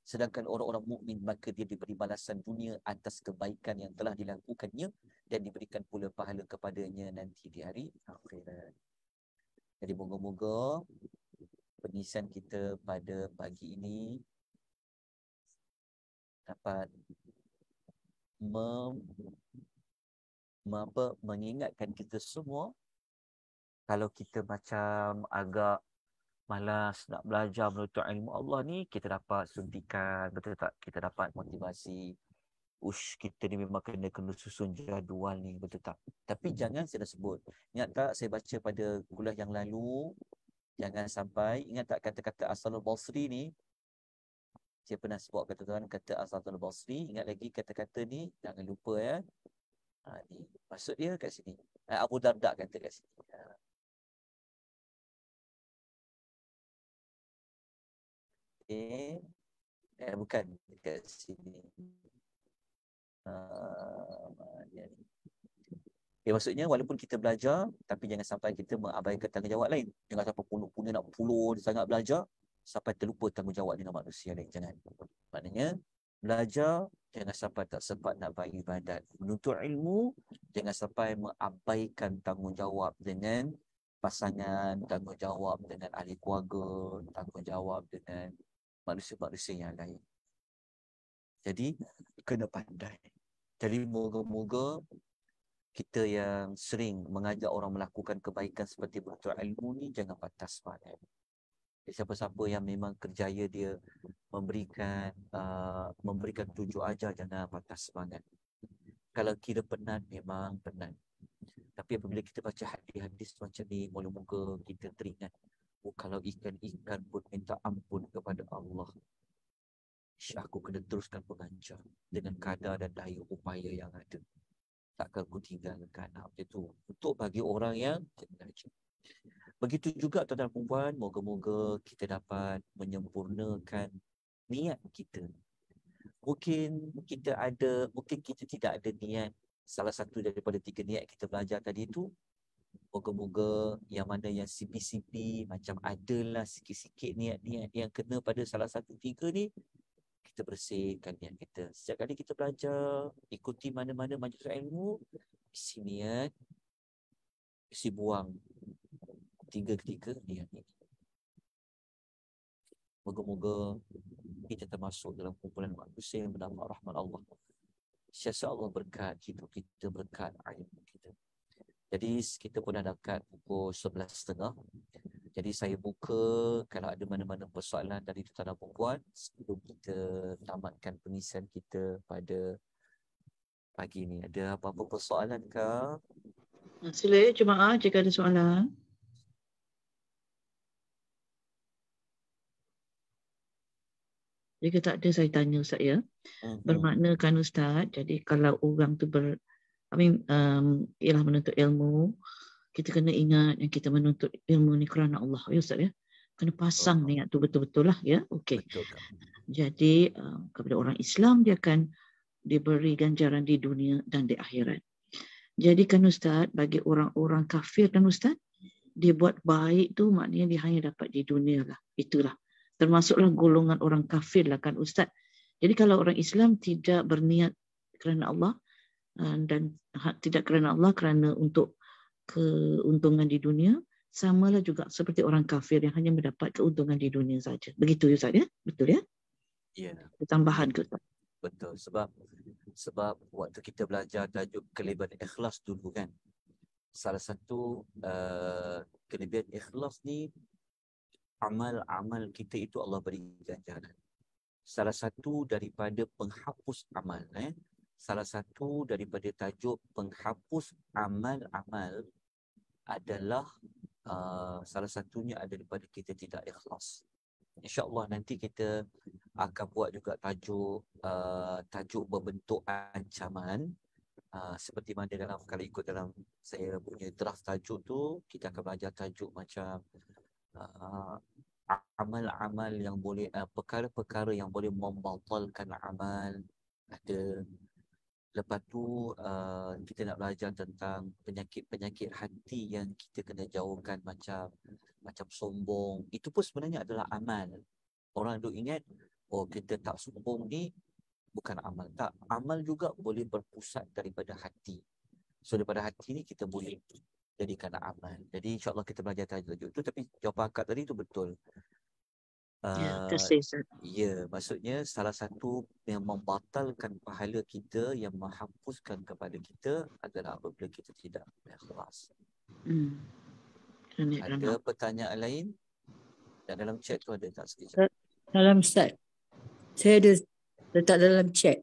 sedangkan orang-orang mukmin maka dia diberi balasan dunia atas kebaikan yang telah dilakukannya dan diberikan pula pahala kepadanya nanti di hari akhirat jadi moga-moga penyisian kita pada pagi ini dapat mem, mem, apa, mengingatkan kita semua kalau kita macam agak malas nak belajar menuntut ilmu Allah ni, kita dapat suntikan, betul tak? Kita dapat motivasi. Ush, kita ni memang kena kena susun jadual ni, betul tak? Tapi hmm. jangan saya dah sebut. Ingat tak saya baca pada kuliah yang lalu, jangan sampai, ingat tak kata-kata Asalul Basri ni, saya pernah sebut kata tuan kata Asatul Basri ingat lagi kata-kata ni jangan lupa ya ha, ni maksud dia kat sini ha, Abu Darda kata kat sini ha. eh, eh bukan kat sini ha, ni. Eh, maksudnya walaupun kita belajar tapi jangan sampai kita mengabaikan tanggungjawab lain. Jangan sampai punya nak puluh sangat belajar sampai terlupa tanggungjawab dengan manusia lain. Jangan. Maknanya, belajar, jangan sampai tak sempat nak baik ibadat. Menuntut ilmu, jangan sampai mengabaikan tanggungjawab dengan pasangan, tanggungjawab dengan ahli keluarga, tanggungjawab dengan manusia-manusia yang lain. Jadi, kena pandai. Jadi, moga-moga kita yang sering mengajak orang melakukan kebaikan seperti menuntut ilmu ni, jangan patah semangat siapa-siapa yang memang kerjaya dia memberikan uh, memberikan tunjuk ajar jangan patah semangat. Kalau kira penat memang penat. Tapi apabila kita baca hadis-hadis macam ni Moga-moga kita teringat oh, Kalau ikan-ikan pun minta ampun kepada Allah Aku kena teruskan pengancam Dengan kadar dan daya upaya yang ada Takkan aku tinggalkan apa itu Untuk bagi orang yang Begitu juga tuan-tuan perempuan, moga-moga kita dapat menyempurnakan niat kita. Mungkin kita ada, mungkin kita tidak ada niat salah satu daripada tiga niat kita belajar tadi itu. Moga-moga yang mana yang CPCP macam adalah sikit-sikit niat-niat yang kena pada salah satu tiga ni kita bersihkan niat kita. Setiap kali kita belajar, ikuti mana-mana majlis ilmu, isi niat, isi buang tiga ketika ayat ini. Moga-moga kita termasuk dalam kumpulan manusia yang bernama rahmat Allah. Siasa Allah berkat hidup kita, berkat ayat kita. Jadi kita pun dah dekat pukul 11.30. Jadi saya buka kalau ada mana-mana persoalan dari tuan-tuan perempuan sebelum kita tamatkan pengisian kita pada pagi ini. Ada apa-apa persoalan ke? Sila ya, cuma ah, jika ada soalan. Jika tak ada saya tanya Ustaz ya. Hmm. Bermakna kan Ustaz, jadi kalau orang tu ber I mean, um, ialah menuntut ilmu, kita kena ingat yang kita menuntut ilmu ni kerana Allah ya Ustaz ya. Kena pasang niat tu betul-betul lah ya. Okey. Jadi um, kepada orang Islam dia akan diberi ganjaran di dunia dan di akhirat. Jadi kan Ustaz, bagi orang-orang kafir kan Ustaz, dia buat baik tu maknanya dia hanya dapat di dunia lah. Itulah termasuklah golongan orang kafir lah kan Ustaz. Jadi kalau orang Islam tidak berniat kerana Allah eh, dan ha, tidak kerana Allah kerana untuk keuntungan di dunia, sama lah juga seperti orang kafir yang hanya mendapat keuntungan di dunia saja. Begitu Ustaz ya? Betul ya? Ya. Pertambahan ke Ustaz? Betul. Sebab sebab waktu kita belajar tajuk kelebihan ikhlas dulu kan, salah satu uh, eh, kelebihan ikhlas ni amal-amal kita itu Allah beri ganjaran. Salah satu daripada penghapus amal. Eh? Salah satu daripada tajuk penghapus amal-amal adalah uh, salah satunya ada daripada kita tidak ikhlas. InsyaAllah nanti kita akan buat juga tajuk uh, tajuk berbentuk ancaman uh, seperti mana dalam kalau ikut dalam saya punya draft tajuk tu kita akan belajar tajuk macam Ah, amal-amal uh, yang boleh uh, perkara-perkara yang boleh membatalkan amal ada lepas tu uh, kita nak belajar tentang penyakit-penyakit hati yang kita kena jauhkan macam macam sombong itu pun sebenarnya adalah amal orang duk ingat oh kita tak sombong ni bukan amal tak amal juga boleh berpusat daripada hati so daripada hati ni kita boleh jadikan aman. Jadi insyaAllah kita belajar tajuk tu tapi jawapan akak tadi tu betul. Uh, ya, yeah, yeah, ya, maksudnya salah satu yang membatalkan pahala kita yang menghapuskan kepada kita adalah apabila kita tidak ikhlas. Hmm. Ada ramai. pertanyaan lain? Dan dalam chat tu ada tak sekejap? Dalam chat. Saya ada letak dalam chat.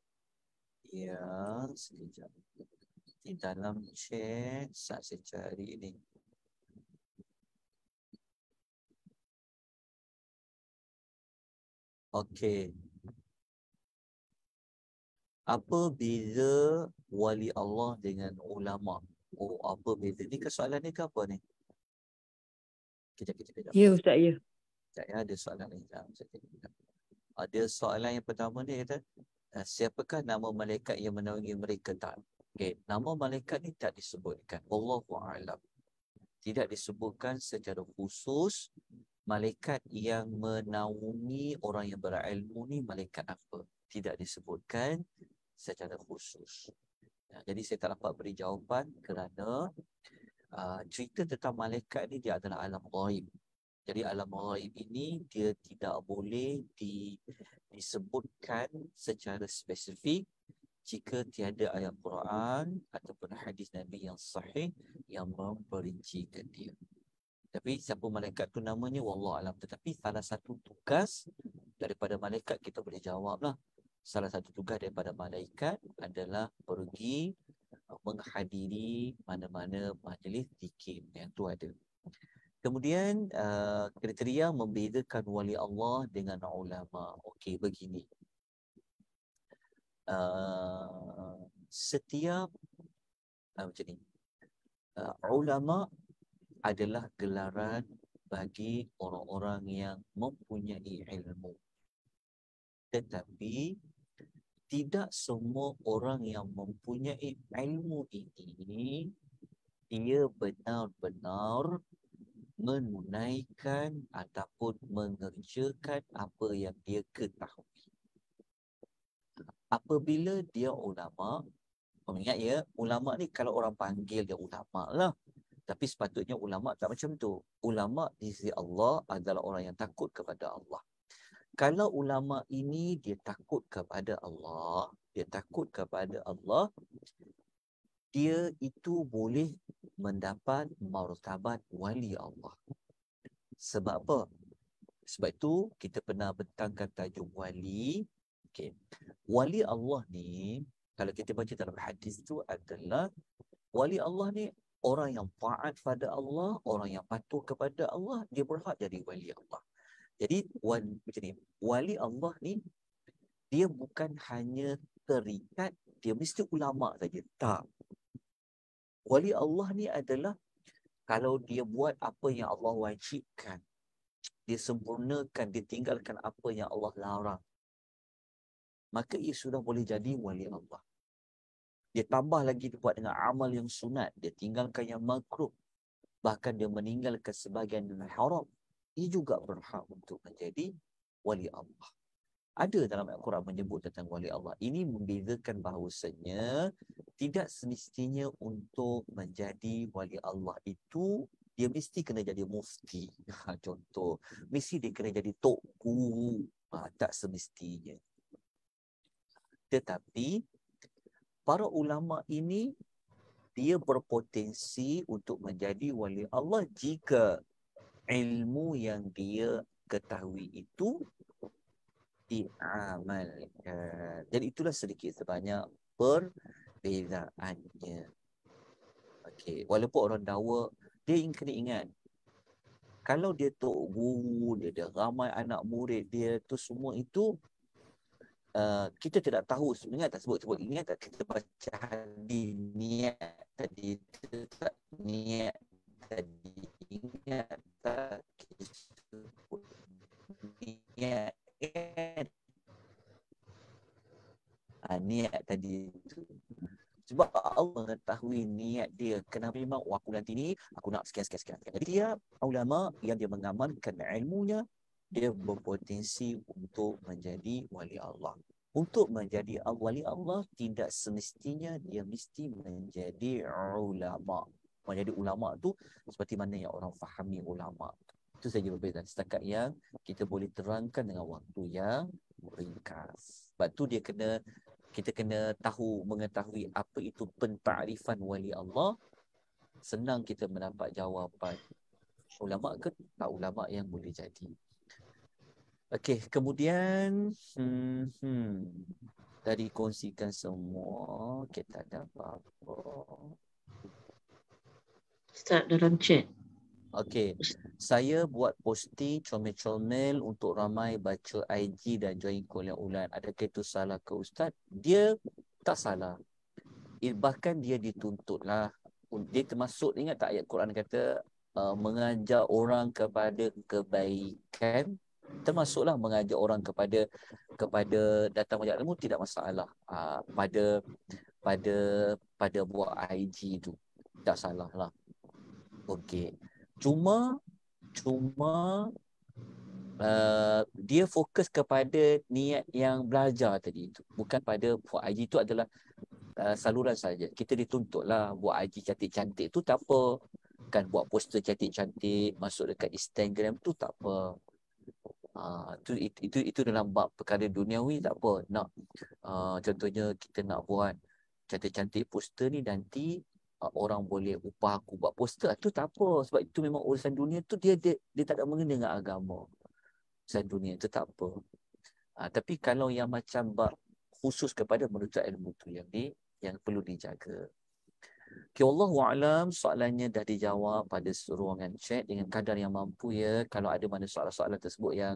Ya, yeah, sekejap di dalam chat saat sejari ini. Okey. Apa beza wali Allah dengan ulama? Oh, apa beza? Ini soalan ni ke apa ni? Kita kita kejap. Ya, Ustaz, ya. Tak ya. Ada soalan ni. Kejap, kejap, kejap. Ada soalan yang pertama ni kata, eh, siapakah nama malaikat yang menaungi mereka? Tak. Okay. Nama malaikat ni tak disebutkan. Wallahu a'lam. Tidak disebutkan secara khusus malaikat yang menaungi orang yang berilmu ni malaikat apa. Tidak disebutkan secara khusus. Ya, jadi saya tak dapat beri jawapan kerana uh, cerita tentang malaikat ni dia adalah alam gaib. Jadi alam gaib ini dia tidak boleh di, disebutkan secara spesifik jika tiada ayat Quran ataupun hadis Nabi yang sahih yang memperincikan dia. Tapi siapa malaikat tu namanya wallah alam tetapi salah satu tugas daripada malaikat kita boleh jawablah. Salah satu tugas daripada malaikat adalah pergi uh, menghadiri mana-mana majlis zikir yang tu ada. Kemudian uh, kriteria membezakan wali Allah dengan ulama. Okey begini uh, setiap uh, macam ni uh, ulama adalah gelaran bagi orang-orang yang mempunyai ilmu tetapi tidak semua orang yang mempunyai ilmu ini dia benar-benar menunaikan ataupun mengerjakan apa yang dia ketahui apabila dia ulama oh, ya ulama ni kalau orang panggil dia ulama lah tapi sepatutnya ulama tak macam tu ulama di sisi Allah adalah orang yang takut kepada Allah kalau ulama ini dia takut kepada Allah dia takut kepada Allah dia itu boleh mendapat martabat wali Allah sebab apa sebab itu kita pernah bentangkan tajuk wali Okay. Wali Allah ni, kalau kita baca dalam hadis tu adalah wali Allah ni orang yang taat pada Allah, orang yang patuh kepada Allah, dia berhak jadi wali Allah. Jadi, wali, macam ni, wali Allah ni, dia bukan hanya terikat, dia mesti ulama saja. Tak. Wali Allah ni adalah kalau dia buat apa yang Allah wajibkan, dia sempurnakan, dia tinggalkan apa yang Allah larang maka ia sudah boleh jadi wali Allah. Dia tambah lagi dia buat dengan amal yang sunat. Dia tinggalkan yang makruh. Bahkan dia meninggalkan sebagian dengan haram. Ia juga berhak untuk menjadi wali Allah. Ada dalam Al-Quran menyebut tentang wali Allah. Ini membezakan bahawasanya tidak semestinya untuk menjadi wali Allah itu dia mesti kena jadi mufti. Ha, contoh, mesti dia kena jadi tokku. Ha, tak semestinya. Tetapi para ulama ini dia berpotensi untuk menjadi wali Allah jika ilmu yang dia ketahui itu diamalkan. Ya, Jadi itulah sedikit sebanyak perbezaannya. Okey, walaupun orang dawa dia ingin kena ingat kalau dia tok guru, dia ada ramai anak murid dia tu semua itu Eh, kita tidak tahu sebenarnya tak sebut sebut ingat tak kita baca di niat tadi tak niat tadi ingat tak kita niat kan niat tadi itu sebab Allah mengetahui niat dia kenapa memang oh, aku nanti ni aku nak sekian sekian sekian jadi dia ulama yang dia mengamalkan ilmunya dia berpotensi untuk menjadi wali Allah. Untuk menjadi wali Allah tidak semestinya dia mesti menjadi ulama. Menjadi ulama tu seperti mana yang orang fahami ulama. Itu saja perbezaan setakat yang kita boleh terangkan dengan waktu yang ringkas. Sebab tu dia kena kita kena tahu mengetahui apa itu pentarifan wali Allah. Senang kita mendapat jawapan ulama ke tak ulama yang boleh jadi. Okey, kemudian hmm, hmm, tadi kongsikan semua. Kita okay, tak ada apa-apa. Start dalam chat. Okey, saya buat posting comel-comel untuk ramai baca IG dan join yang ulan. Adakah itu salah ke Ustaz? Dia tak salah. Eh, bahkan dia dituntut lah Dia termasuk, ingat tak ayat Quran kata, uh, mengajar orang kepada kebaikan termasuklah mengajak orang kepada kepada datang majlis ilmu tidak masalah uh, pada pada pada buat IG tu tak salah lah okey cuma cuma uh, dia fokus kepada niat yang belajar tadi itu bukan pada buat IG tu adalah uh, saluran saja kita dituntutlah buat IG cantik-cantik tu tak apa kan buat poster cantik-cantik masuk dekat Instagram tu tak apa itu, ah, itu itu itu dalam bab perkara duniawi tak apa nak uh, contohnya kita nak buat cantik-cantik poster ni nanti uh, orang boleh upah aku buat poster tu tak apa sebab itu memang urusan dunia tu dia dia, dia tak ada mengena dengan agama urusan dunia tu tak apa uh, tapi kalau yang macam bab khusus kepada menuntut ilmu tu yang ni yang perlu dijaga Okay, Allah alam soalannya dah dijawab pada ruangan chat dengan kadar yang mampu ya. Kalau ada mana soalan-soalan tersebut yang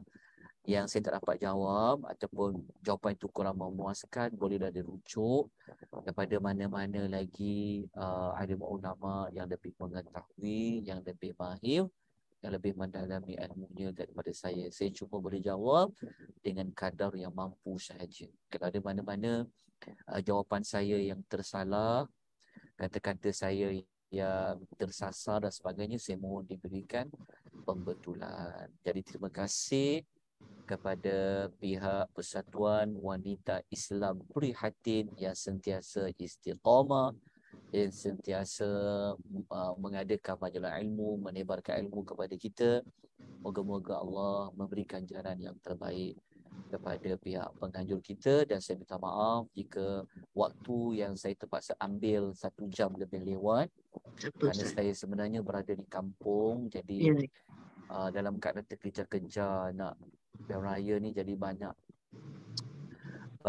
yang saya tak dapat jawab ataupun jawapan itu kurang memuaskan bolehlah dirujuk daripada mana-mana lagi uh, ada ulama yang lebih mengetahui yang lebih mahir yang lebih mendalami ilmunya daripada saya saya cuma boleh jawab dengan kadar yang mampu sahaja kalau ada mana-mana uh, jawapan saya yang tersalah kata-kata saya yang tersasar dan sebagainya saya mohon diberikan pembetulan. Jadi terima kasih kepada pihak Persatuan Wanita Islam Prihatin yang sentiasa istiqamah yang sentiasa uh, mengadakan majalah ilmu, menebarkan ilmu kepada kita. Moga-moga Allah memberikan jalan yang terbaik kepada pihak penganjur kita dan saya minta maaf jika waktu yang saya terpaksa ambil satu jam lebih lewat Betul, kerana saya. saya sebenarnya berada di kampung jadi ya. uh, dalam keadaan terkejar-kejar nak raya ni jadi banyak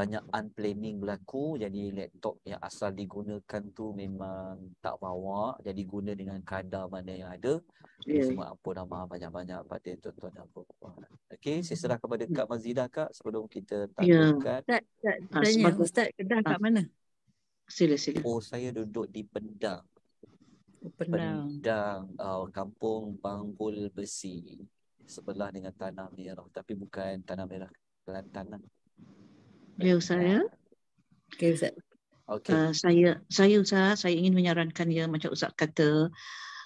banyak unplanning berlaku jadi laptop yang asal digunakan tu memang tak bawa jadi guna dengan kadar mana yang ada yeah. semua apa nama lah, banyak-banyak pada tuan-tuan dan puan-puan okey saya serah kepada Kak hmm. Mazidah Kak sebelum kita tanyakan ya. Ustaz, ah, tanya ha, Ustaz Kedah kat ah. mana? Sila sila. Oh saya duduk di Pendang. Pendang. Pendang uh, kampung Bangpul Besi sebelah dengan Tanah Merah tapi bukan Tanah Merah Kelantan lah. Ya Ustaz. Ya. Okey Ustaz. Okay. Uh, ah, saya saya Ustaz, saya ingin menyarankan ya macam Ustaz kata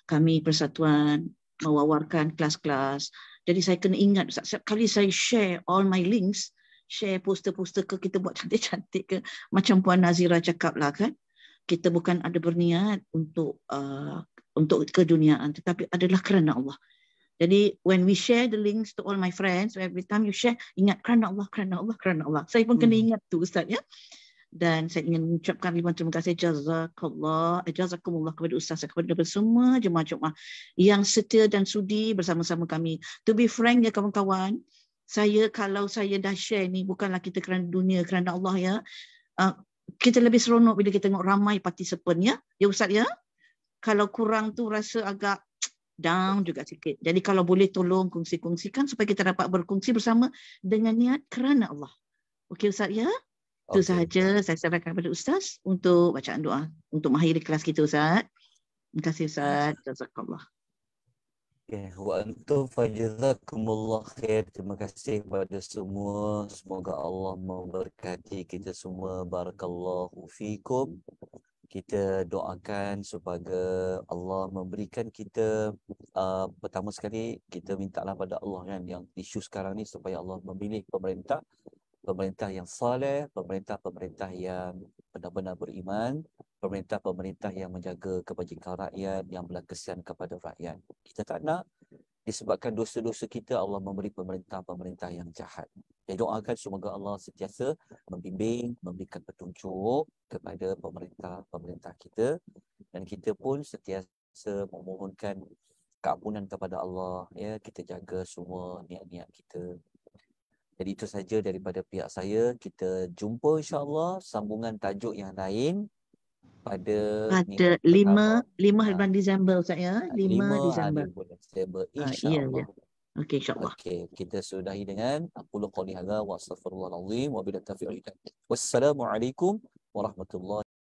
kami persatuan mewawarkan kelas-kelas. Jadi saya kena ingat Ustaz, setiap kali saya share all my links, share poster-poster ke kita buat cantik-cantik ke macam Puan Nazira cakap lah kan. Kita bukan ada berniat untuk uh, untuk keduniaan tetapi adalah kerana Allah. Jadi when we share the links to all my friends, every time you share, ingat kerana Allah, kerana Allah, kerana Allah. Saya pun hmm. kena ingat tu Ustaz ya. Dan saya ingin ucapkan lima terima kasih jazakallah, eh, jazakumullah kepada Ustaz kepada semua jemaah-jemaah yang setia dan sudi bersama-sama kami. To be frank ya kawan-kawan, saya kalau saya dah share ni bukanlah kita kerana dunia kerana Allah ya. Uh, kita lebih seronok bila kita tengok ramai participant ya. Ya Ustaz ya. Kalau kurang tu rasa agak down juga sikit. Jadi kalau boleh tolong kongsi-kongsikan supaya kita dapat berkongsi bersama dengan niat kerana Allah. Okey Ustaz ya? Okay. Itu sahaja saya serahkan kepada Ustaz untuk bacaan doa untuk mengakhiri kelas kita Ustaz. Terima kasih Ustaz. Jazakallah. Okay. Wa Terima kasih kepada semua. Semoga Allah memberkati kita semua. Barakallahu fikum kita doakan supaya Allah memberikan kita uh, pertama sekali kita mintalah pada Allah kan yang isu sekarang ni supaya Allah memilih pemerintah pemerintah yang saleh pemerintah-pemerintah yang benar-benar beriman, pemerintah-pemerintah yang menjaga kebajikan rakyat, yang belas kepada rakyat. Kita tak nak disebabkan dosa-dosa kita Allah memberi pemerintah-pemerintah yang jahat. Saya doakan semoga Allah sentiasa membimbing, memberikan petunjuk kepada pemerintah-pemerintah kita dan kita pun sentiasa memohonkan keampunan kepada Allah ya kita jaga semua niat-niat kita. Jadi itu saja daripada pihak saya. Kita jumpa insya-Allah sambungan tajuk yang lain pada pada ah. ya? ah, lima lima haiwan Disember saya lima Disember. Disember. Ah, Insya-Allah. Okey insya-Allah. Okey kita sudahi dengan Aku qouli hala wa astaghfirullahal azim wa Wassalamualaikum warahmatullahi